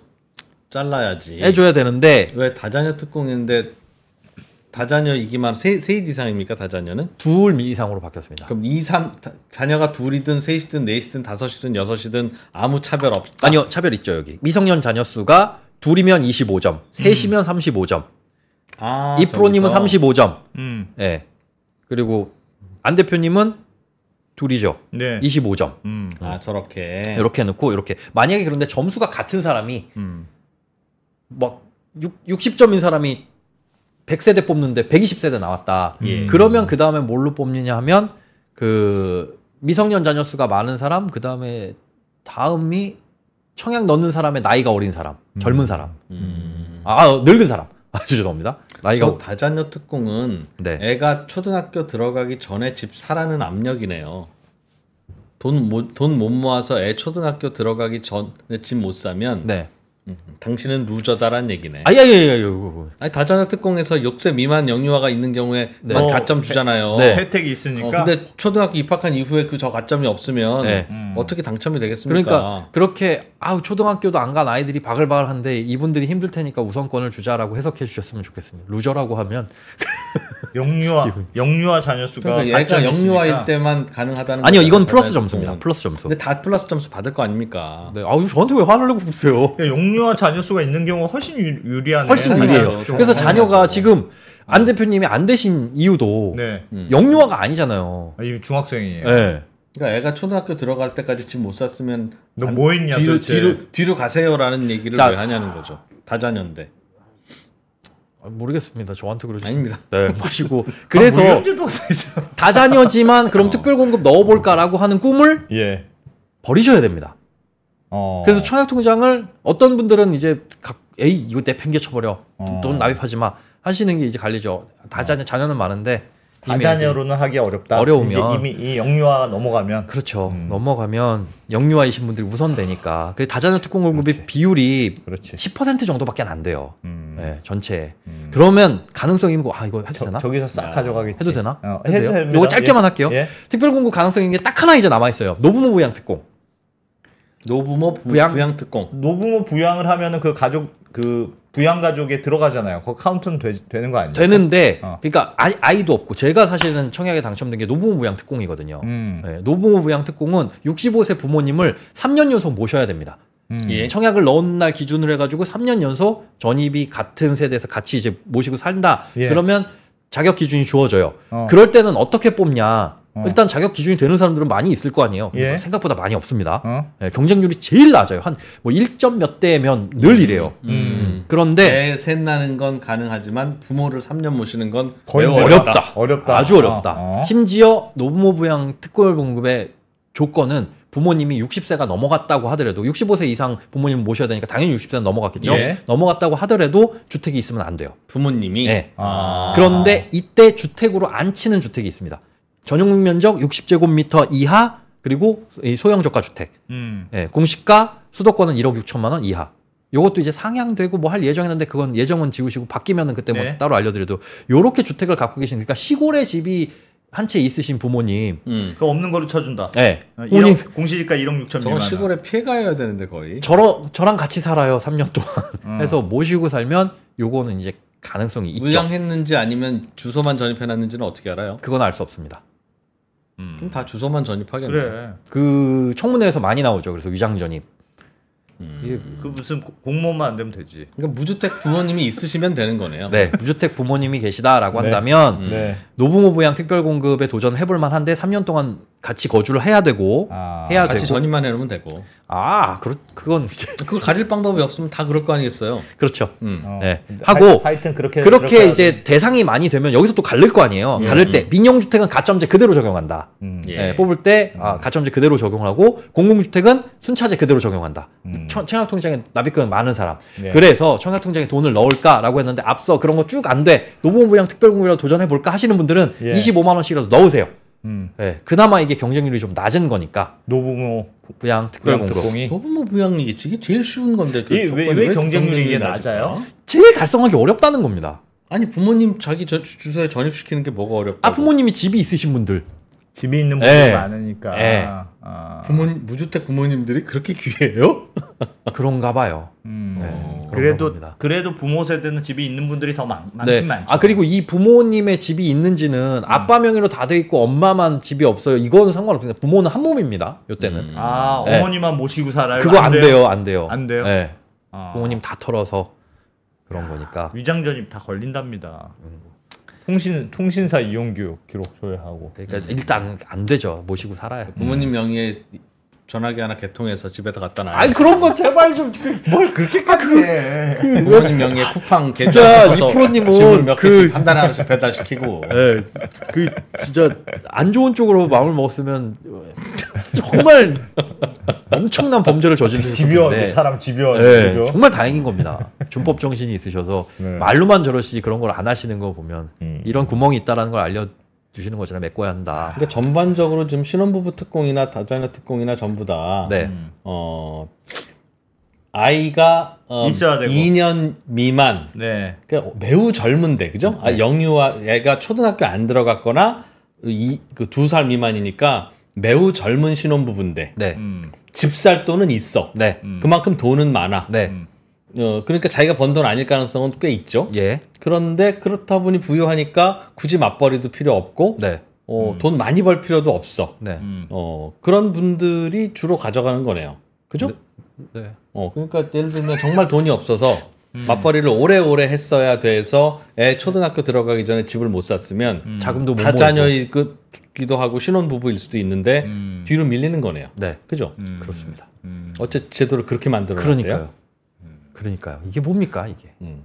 잘라야지. 해줘야 되는데 왜 다자녀 특공인데 다자녀이기만 세, 세일 이상입니까 다자녀는? 둘 이상으로 바뀌었습니다. 그럼 2, 삼 다, 자녀가 둘이든 셋이든 넷이든 다섯이든 여섯이든 아무 차별 없다. 아니요 차별 있죠 여기 미성년 자녀 수가 둘이면 25점, 음. 셋이면 35점, 아, 이프로님은 35점, 음. 예. 그리고 안 대표님은 둘이죠. 네. 25점. 음. 아 저렇게 이렇게 해놓고 이렇게 만약에 그런데 점수가 같은 사람이 음. 막 6, 60점인 사람이 100세대 뽑는데 120세대 나왔다. 예. 그러면 그 다음에 뭘로 뽑느냐 하면 그 미성년 자녀 수가 많은 사람 그 다음에 다음이 청약 넣는 사람의 나이가 어린 사람, 음. 젊은 사람, 음. 아, 아 늙은 사람. *laughs* 아, 죄송합니다. 나이가 다자녀 특공은 네. 애가 초등학교 들어가기 전에 집 사라는 압력이네요. 돈못돈못 모아서 애 초등학교 들어가기 전에 집 못 사면 네. 음, 당신은 루저다란 얘기네. 아야 예, 예, 예, 아니 다자나 특공에서 역세 미만 영유아가 있는 경우에 네. 만 가점 주잖아요. 네. 혜택이 있으니까. 어, 근데 초등학교 입학한 이후에 그 저 가점이 없으면 네. 음. 어떻게 당첨이 되겠습니까? 그러니까 그렇게 아우 초등학교도 안 간 아이들이 바글바글한데 이분들이 힘들 테니까 우선권을 주자라고 해석해 주셨으면 좋겠습니다. 루저라고 하면 *laughs* 영유아 영유아 자녀 수가 그러니까 얘가 영유아일 때만 가능하다는 아니요 이건 플러스 점수입니다. 음. 플러스 점수. 근데 다 플러스 점수 받을 거 아닙니까? 네. 아우 저한테 왜 화를 내고 보세요? 중요한 자녀 수가 있는 경우가 훨씬 유리한 훨씬 네. 유리해요. 네. 그래서 네. 자녀가 지금 안 대표님이 안 되신 이유도 네. 영유아가 아니잖아요. 아, 중학생이에요. 네. 그러니까 애가 초등학교 들어갈 때까지 집 못 샀으면 너뭐 했냐 뒤로, 뒤로 뒤로 가세요라는 얘기를 자, 왜 하냐는 거죠. 다자녀인데. 아, 모르겠습니다. 저한테 그러지. 아닙니다. 네, *laughs* 마시고 아, 뭐 그래서 아, 다자녀지만 그럼 어. 특별 공급 넣어볼까라고 하는 꿈을 예. 버리셔야 됩니다. 어. 그래서 청약 통장을 어떤 분들은 이제 각, 에이 이거 내팽개쳐 버려 어. 돈 납입하지 마 하시는 게 이제 갈리죠. 다자녀 자녀는 많은데 다자녀로는 하기 어렵다. 어려우면 이미 이 영유아 넘어가면 그렇죠. 음. 넘어가면 영유아이신 분들이 우선되니까. 그 다자녀 특공 공급의 비율이 그렇지. 10% 정도밖에 안 돼요. 음. 네, 예, 전체. 음. 그러면 가능성 있는 거 아 이거 해도 저, 되나? 저기서 싹 가져가겠지. 해도 되나? 어, 해도, 해도 요 됩니다. 요거 짧게만 예. 할게요. 예? 특별 공급 가능성 있는 게 딱 하나 이제 남아 있어요. 노부모 부양 특공. 노부모 부양, 부양 특공. 노부모 부양을 하면은 그 가족 그 부양 가족에 들어가잖아요. 그 카운트는 되, 는거 아니에요? 되는데 어. 그러니까 아이, 도 없고 제가 사실은 청약에 당첨된 게 노부모 부양 특공이거든요. 음. 네, 노부모 부양 특공은 65세 부모님을 3년 연속 모셔야 됩니다. 음. 예. 청약을 넣은 날 기준으로 해가지고 3년 연속 전입이 같은 세대에서 같이 이제 모시고 산다. 예. 그러면 자격 기준이 주어져요. 어. 그럴 때는 어떻게 뽑냐? 어. 일단 자격 기준이 되는 사람들은 많이 있을 거 아니에요. 예. 뭐 생각보다 많이 없습니다. 어? 네, 경쟁률이 제일 낮아요. 한 뭐 1점 몇 대면 늘 음. 이래요. 음. 음. 그런데 셋 나는 건 가능하지만 부모를 3년 모시는 건 거의 어렵다. 어렵다. 어렵다. 아주 어렵다. 어. 어. 심지어 노부모부양 특별 공급의 조건은 부모님이 60세가 넘어갔다고 하더라도 65세 이상 부모님 모셔야 되니까 당연히 60세 넘어갔겠죠. 예. 넘어갔다고 하더라도 주택이 있으면 안 돼요. 부모님이. 네. 아. 그런데 이때 주택으로 안 치는 주택이 있습니다. 전용 면적 60제곱미터 이하 그리고 소형 저가 주택. 음. 예, 공시가 수도권은 1억 6천만 원 이하. 요것도 이제 상향되고 뭐 할 예정이었는데 그건 예정은 지우시고 바뀌면은 그때 뭐 네. 뭐 따로 알려드려도 요렇게 주택을 갖고 계신 그러니까 시골에 집이 한 채 있으신 부모님 음. 그 없는 거로 쳐준다. 네. 어, 1억, 공시지가 1억 6천 저거 시골에 피해가야 되는데 거의. 저러, 저랑 같이 살아요 3년 동안 음. 해서 모시고 살면 요거는 이제 가능성이 있죠. 물량했는지 아니면 주소만 전입해놨는지는 어떻게 알아요? 그건 알 수 없습니다. 음. 그럼 다 주소만 전입하겠네. 그래. 그 청문회에서 많이 나오죠. 그래서 위장 전입. 음. 그 무슨 공모만 안 되면 되지. 그러니까 무주택 부모님이 있으시면 되는 거네요. 네, 무주택 부모님이 계시다라고 네. 한다면 네. 네. 노부모 부양 특별 공급에 도전해 볼 만한데 3년 동안 같이 거주를 해야 되고 아, 해야 같이 되고 전입만 해놓으면 되고 아 그렇 그건 이제 *laughs* 그걸 가릴 방법이 없으면 다 그럴 거 아니겠어요 그렇죠 음. 어, 네. 하고 하이, 그렇게, 그렇게 그렇게, 이제 하면... 대상이 많이 되면 여기서 또 갈릴 거 아니에요 음, 갈릴 음. 때 민영주택은 가점제 그대로 적용한다 음. 예. 네, 뽑을 때 아, 음. 가점제 그대로 적용하고 공공주택은 순차제 그대로 적용한다 음. 청약통장에 납입금 많은 사람 예. 그래서 청약통장에 돈을 넣을까라고 했는데 앞서 그런 거 쭉 안 돼 노무현부양 특별공부라도 도전해볼까 하시는 분들은 예. 25만 원씩이라도 넣으세요 음. 네, 그나마 이게 경쟁률이 좀 낮은 거니까. 노부모 부양 특별공급. 노부모 부양이겠지. 이게 제일 쉬운 건데. 그 이게 왜, 왜, 경쟁률이 이게 낮아요? 제일 달성하기 어렵다는 겁니다. 아니 부모님 자기 저, 주소에 전입시키는 게 뭐가 어렵다? 아 부모님이 집이 있으신 분들. 집이 있는 분들이 네. 많으니까. 네. 아. 부모 님 무주택 부모님들이 그렇게 귀해요? *laughs* 그런가 봐요. 음. 네, 어. 그래도 겁니다. 그래도 부모 세대는 집이 있는 분들이 더 많, 많긴 네. 아, 많죠. 아 그리고 이 부모님의 집이 있는지는 음. 아빠 명의로 다 돼 있고 엄마만 집이 없어요. 이건 상관없습니다. 부모는 한 몸입니다. 요때는. 음. 아 네. 어머니만 모시고 살아요. 그거 안, 안 돼요? 돼요. 안 돼요. 안 돼요. 네. 아. 부모님 다 털어서 그런 야, 거니까. 위장 전입 다 걸린답니다. 음. 통신 통신사 이용 교육 기록 조회하고. 그러니까 일단 안 되죠. 모시고 살아야. 부모님 명의의 전화기 하나 개통해서 집에다 갖다 놔. 아니 그런 거 제발 좀 뭘 그 그렇게까지 아, 그 해. 부모님 명의 쿠팡 진짜 니프로님은 그 판단하면서 배달시키고. 예. 그 진짜 안 좋은 쪽으로 마음을 먹었으면 정말 엄청난 범죄를 저지르셨는집요 *laughs* 사람 집요 네, 정말 다행인 겁니다. 준법 정신이 있으셔서 네. 말로만 저러시지 그런 걸 안 하시는 거 보면 음. 이런 구멍이 있다라는 걸 알려 주시는 것잖아 메꿔야 한다. 그러니까 전반적으로 지금 신혼부부 특공이나 다자녀 특공이나 전부 다 네. 어, 아이가 어, 2년 미만. 네. 그러니까 매우 젊은데 그죠? 아, 네. 영유아 애가 초등학교 안 들어갔거나 이그두살 미만이니까 매우 젊은 신혼부부인데 네. 음. 집살 돈은 있어. 네. 음. 그만큼 돈은 많아. 네. 음. 어, 그러니까 자기가 번 돈 아닐 가능성은 꽤 있죠. 예. 그런데 그렇다 보니 부유하니까 굳이 맞벌이도 필요 없고 네. 어, 음. 돈 많이 벌 필요도 없어. 네. 음. 어, 그런 분들이 주로 가져가는 거네요. 그죠? 네. 네. 어, 그러니까 예를 들면 정말 돈이 없어서 음. 맞벌이를 오래오래 했어야 돼서 애 초등학교 들어가기 전에 집을 못 샀으면 음. 자금도 못 다자녀이기도 하고 신혼 부부일 수도 있는데 음. 뒤로 밀리는 거네요. 네, 그죠? 음. 그렇습니다. 음. 어째 제도를 그렇게 만들어 놨대요. 그러니까요. 그러니까요. 이게 뭡니까 이게? 음.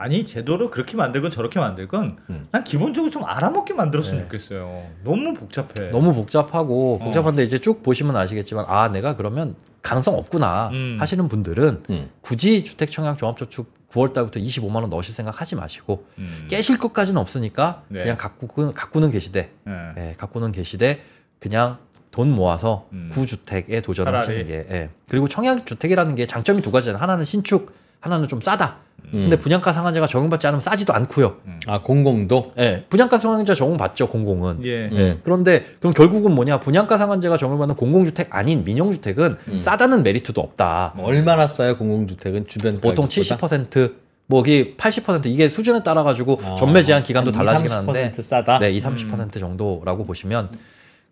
아니 제도를 그렇게 만들건 저렇게 만들건 음. 난 기본적으로 좀 알아먹게 만들었으면 네. 좋겠어요. 너무 복잡해. 너무 복잡하고 어. 복잡한데 이제 쭉 보시면 아시겠지만 아 내가 그러면 가능성 없구나 음. 하시는 분들은 음. 굳이 주택청약 종합저축 9월 달부터 25만 원 넣으실 생각 하지 마시고 음. 깨실 것까지는 없으니까 네. 그냥 갖고 갖고는 계시되 네. 예, 갖고는 계시되 그냥 돈 모아서 음. 구주택에 도전 하시는 게 예. 그리고 청약 주택이라는 게 장점이 두 가지잖아요. 하나는 신축 하나는 좀 싸다. 음. 근데 분양가 상한제가 적용받지 않으면 싸지도 않고요. 음. 아 공공도? 예, 분양가 상한제 적용받죠 공공은. 예. 음. 예. 그런데 그럼 결국은 뭐냐 분양가 상한제가 적용받는 공공주택 아닌 민영주택은 음. 싸다는 메리트도 없다. 뭐 얼마나 싸요 공공주택은 주변 보통 70%. 뭐기 80% 이게 수준에 따라 가지고 아, 전매 제한 기간도 달라지긴 하는데 싸다? 네, 2, 0 30% 음. 정도라고 보시면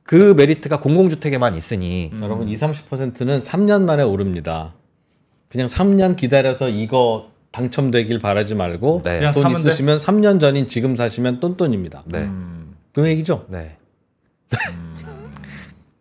그 메리트가 공공주택에만 있으니 음. 여러분 2, 0 30%는 3년 만에 오릅니다. 그냥 3년 기다려서 이거 당첨되길 바라지 말고 네. 돈 있으시면 돼? 3년 전인 지금 사시면 똔똔입니다. 네. 음. 그 얘기죠? 네. *laughs*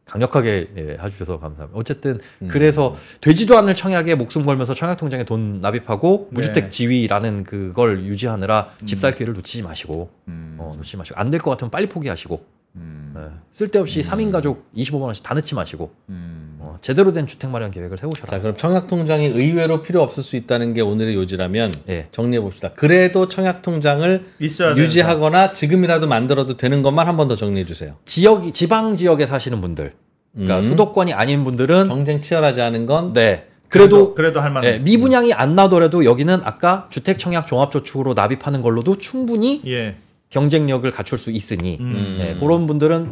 강력하게 예, 해주셔서 감사합니다. 어쨌든 음. 그래서 되지도 않을 청약에 목숨 걸면서 청약통장에 돈 납입하고 무주택 네. 지위라는 그걸 유지하느라 음. 집살 기회를 놓치지 마시고 음. 어, 놓치지 마시고 안 될 것 같으면 빨리 포기하시고 음. 네. 쓸데없이 음. 3인 가족 25만 원씩 다 넣지 마시고 음. 어, 제대로 된 주택 마련 계획을 세우셔라. 자, 그럼 청약 통장이 의외로 필요 없을 수 있다는 게 오늘의 요지라면 예. 정리해 봅시다. 그래도 청약 통장을 유지하거나 된다. 지금이라도 만들어도 되는 것만 한 번 더 정리해 주세요. 지역 지방 지역에 사시는 분들, 그러니까 음. 수도권이 아닌 분들은 경쟁 치열하지 않은 건 네. 그래도 그래도, 그래도 할 만한 예, 미분양이 안 나더라도 여기는 아까 주택 청약 종합 저축으로 납입하는 걸로도 충분히 예. 경쟁력을 갖출 수 있으니 음. 예, 그런 분들은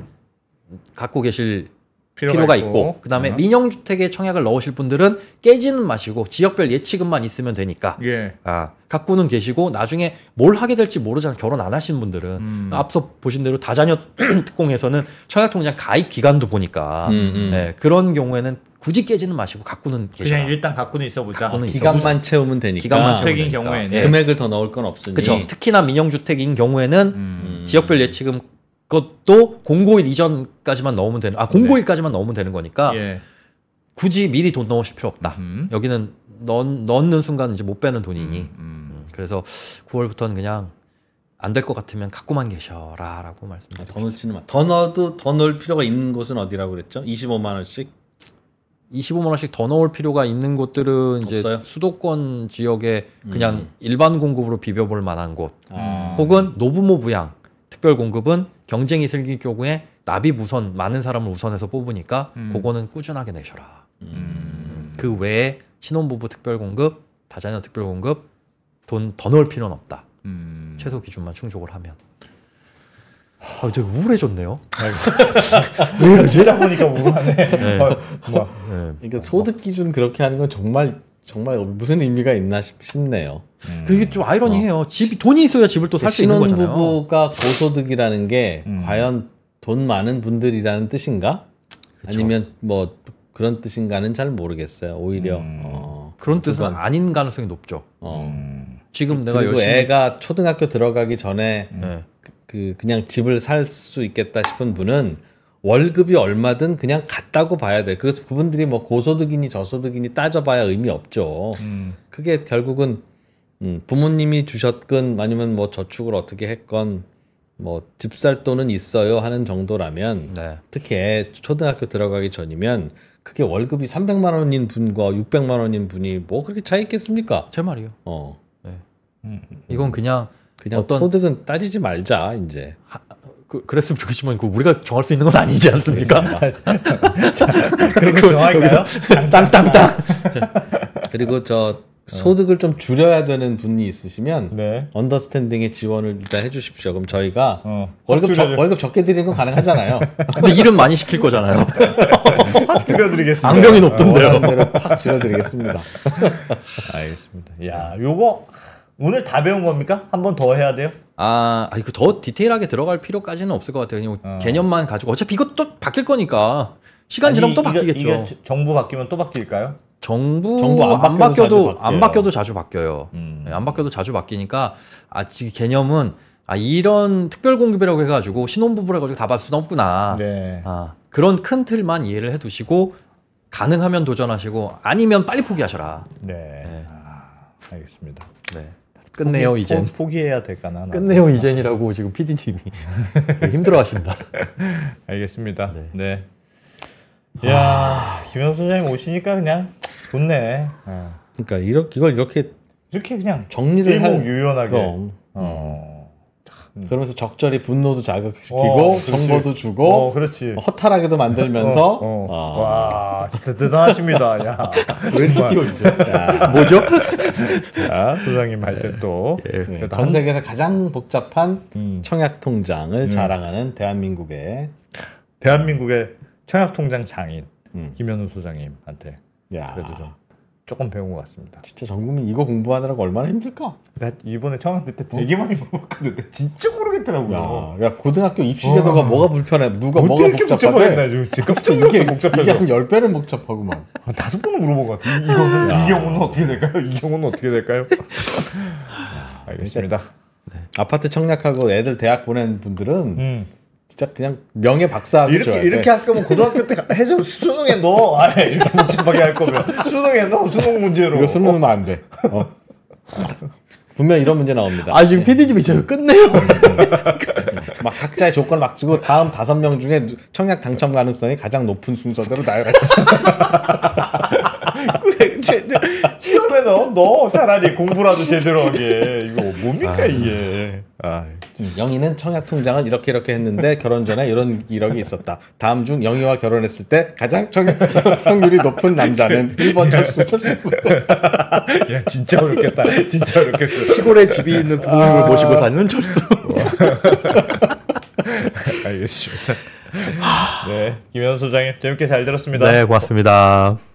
갖고 계실 필요가, 필요가 있고, 있고. 그다음에 음. 민영 주택에 청약을 넣으실 분들은 깨지는 마시고 지역별 예치금만 있으면 되니까 예. 아 갖고는 계시고 나중에 뭘 하게 될지 모르잖아 결혼 안 하신 분들은 음. 앞서 보신 대로 다자녀 *clears throat* 특공에서는 청약통장 가입 기간도 보니까 음, 음. 예, 그런 경우에는 굳이 깨지는 마시고 가꾸는 계셔. 그냥 일단 가꾸는 있어보자. 갖고는 기간만 있어보자. 채우면 되니까. 기간만 채우면 경우에는 네. 금액을 더 넣을 건 없으니. 그렇죠. 특히나 민영주택인 경우에는 음. 음. 지역별 예치금 것도 공고일 이전까지만 넣으면 되는. 아 공고일까지만 네. 넣으면 되는 거니까. 예. 굳이 미리 돈 넣으실 필요 없다. 음. 여기는 넣, 넣는 순간 이제 못 빼는 돈이니. 음. 음. 음 그래서 9월부터는 그냥 안 될 것 같으면 갖고만 계셔라라고 말씀드립니다. 아, 더 넣지는 마. 더 넣어도 더 넣을 필요가 있는 곳은 어디라고 그랬죠? 25만 원씩. 25만 원씩 더 넣을 필요가 있는 곳들은 이제 없어요? 수도권 지역에 음. 그냥 음. 일반 공급으로 비벼볼 만한 곳, 아. 혹은 노부모 부양 특별 공급은 경쟁이 생길 경우에 납입 우선 많은 사람을 우선해서 뽑으니까 음. 그거는 꾸준하게 내셔라. 음. 그 외에 신혼부부 특별 공급, 다자녀 특별 공급 돈 더 넣을 필요는 없다. 음. 최소 기준만 충족을 하면. 아, 되게 우울해졌네요. *laughs* 왜 이러지? 다 보니까 우울하네. 네. 아, 뭐, 네. 그러니까 뭐. 소득 기준 그렇게 하는 건 정말 정말 무슨 의미가 있나 싶네요. 음. 그게 좀 아이러니해요. 어. 집이 돈이 있어야 집을 또 살 수 있는 거잖아요. 신혼부부가 고소득이라는 게 음. 과연 돈 많은 분들이라는 뜻인가? 그쵸. 아니면 뭐 그런 뜻인가는 잘 모르겠어요. 오히려 음. 어, 그런 뜻은 그건... 아닌 가능성이 높죠. 어. 음. 지금 그, 내가 열심히 애가 초등학교 들어가기 전에 네. 그 그냥 집을 살 수 있겠다 싶은 분은 월급이 얼마든 그냥 같다고 봐야 돼. 그 그분들이 뭐 고소득이니 저소득이니 따져봐야 의미 없죠. 음. 그게 결국은 음, 부모님이 주셨건 아니면 뭐 저축을 어떻게 했건 뭐 집 살 돈은 있어요 하는 정도라면 네. 특히 초등학교 들어가기 전이면 그게 월급이 300만 원인 분과 600만 원인 분이 뭐 그렇게 차이 있겠습니까? 제 말이요. 어. 네. 음. 이건 그냥 그냥 어떤 소득은 따지지 말자 이제. 하, 그, 랬으면 좋겠지만 그 우리가 정할 수 있는 건 아니지 않습니까? *laughs* 자, 그리고 정할까 땅땅땅. *laughs* 그리고 저 어. 소득을 좀 줄여야 되는 분이 있으시면 네. 언더스탠딩의 지원을 일단 해주십시오. 그럼 저희가 어, 월급 적, 월급 적게 드리는 건 가능하잖아요. *laughs* 근데 일은 많이 시킬 거잖아요. 줄여드리겠습니다. 네, 안경이 높던데요. 팍 줄여드리겠습니다. 알겠습니다. 야, 요거 오늘 다 배운 겁니까? 한 번 더 해야 돼요? 아, 이거 그 더 디테일하게 들어갈 필요까지는 없을 것 같아요. 그냥 어. 개념만 가지고 어차피 이것도 바뀔 거니까 시간 지나면 또 이거, 바뀌겠죠. 이게 정부 바뀌면 또 바뀔까요? 정부, 정부 안, 안, 바뀌어도 안 바뀌어도 자주 바뀌어요. 음. 네, 안 바뀌어도 자주 바뀌니까 아직 개념은 아 이런 특별 공급이라고 해가지고 신혼부부라 가지고 다 받을 수는 없구나. 네. 아 그런 큰 틀만 이해를 해두시고 가능하면 도전하시고 아니면 빨리 포기하셔라. 네. 네. 아, 알겠습니다. 네. 끝내요 포기, 이젠. 포, 기해야 될까나. 끝내요 이젠이라고 지금 PD님이 *laughs* 힘들어하신다. *laughs* 알겠습니다. 네. 네. 야 김현수 선생님 오시니까 그냥 좋네. 아. 그러니까 이렇게 이걸 이렇게 이렇게 그냥 정리를 할 유연하게. 그럼. 어. 음. 음. 그러면서 적절히 분노도 자극시키고 어, 정보도 주고 어, 그렇지. 허탈하게도 만들면서 어, 어. 아. 와 진짜 대단하십니다. 야, *laughs* 왜 이렇게 띄워주세요? *laughs* 뭐죠? 자 소장님 할 때 또전 예. 예. 한... 세계에서 가장 복잡한 음. 청약 통장을 음. 자랑하는 대한민국의 대한민국의 청약 통장 장인 음. 김현우 소장님한테 야. 그래도 좀 조금 배운 것 같습니다. 진짜 전국민 이거 공부하느라고 얼마나 힘들까? 나 이번에 처음 듣때 어? 되게 많이 공부봤거든 진짜 모르겠더라고요. 야, 야 고등학교 입시 제도가 어... 뭐가 불편해? 누가 뭐가 복잡하대? 나 지금 깜짝 놀랐어 복잡해서. 이게 한 10배는 복잡하구만. 한 아, 다섯 번은 물어본 것 같아. 이, 이거는 야... 이 경우는 어떻게 될까요? 이 경우는 어떻게 될까요? *laughs* 아, 알겠습니다. 네. 아파트 청약하고 애들 대학 보낸 분들은 음. 진짜 그냥 명예 박사 이렇게 이렇게 네. 할 거면 고등학교 때 해서 수능에 넣어 뭐. *laughs* 아 이렇게 복잡하게 할 거면 수능에 넣어 수능 문제로 이거 수능 넣으면 안돼 어. 분명 이런 문제 나옵니다 아 지금 PD집이 네. 제가 끝내요 네. 막 각자의 조건을 막 주고 다음 다섯 명 중에 청약 당첨 가능성이 가장 높은 순서대로 나열하시죠 *laughs* 그래 제, 시험에 넣어 넣어 차라리 공부라도 제대로 하게 이거 뭡니까 아, 이게 아. 음, 영희는 청약 통장을 이렇게 이렇게 했는데 결혼 전에 이런 이력이 있었다. 다음 중 영희와 결혼했을 때 가장 청약 확률이 높은 남자는 1번 철수 철수. 야 진짜 어렵겠다. 진짜 어렵겠어. 시골에 집이 있는 부모님을 아... 모시고 사는 철수. 알겠습니다. 네, 김현 소장님 재밌게 잘 들었습니다. 네, 고맙습니다.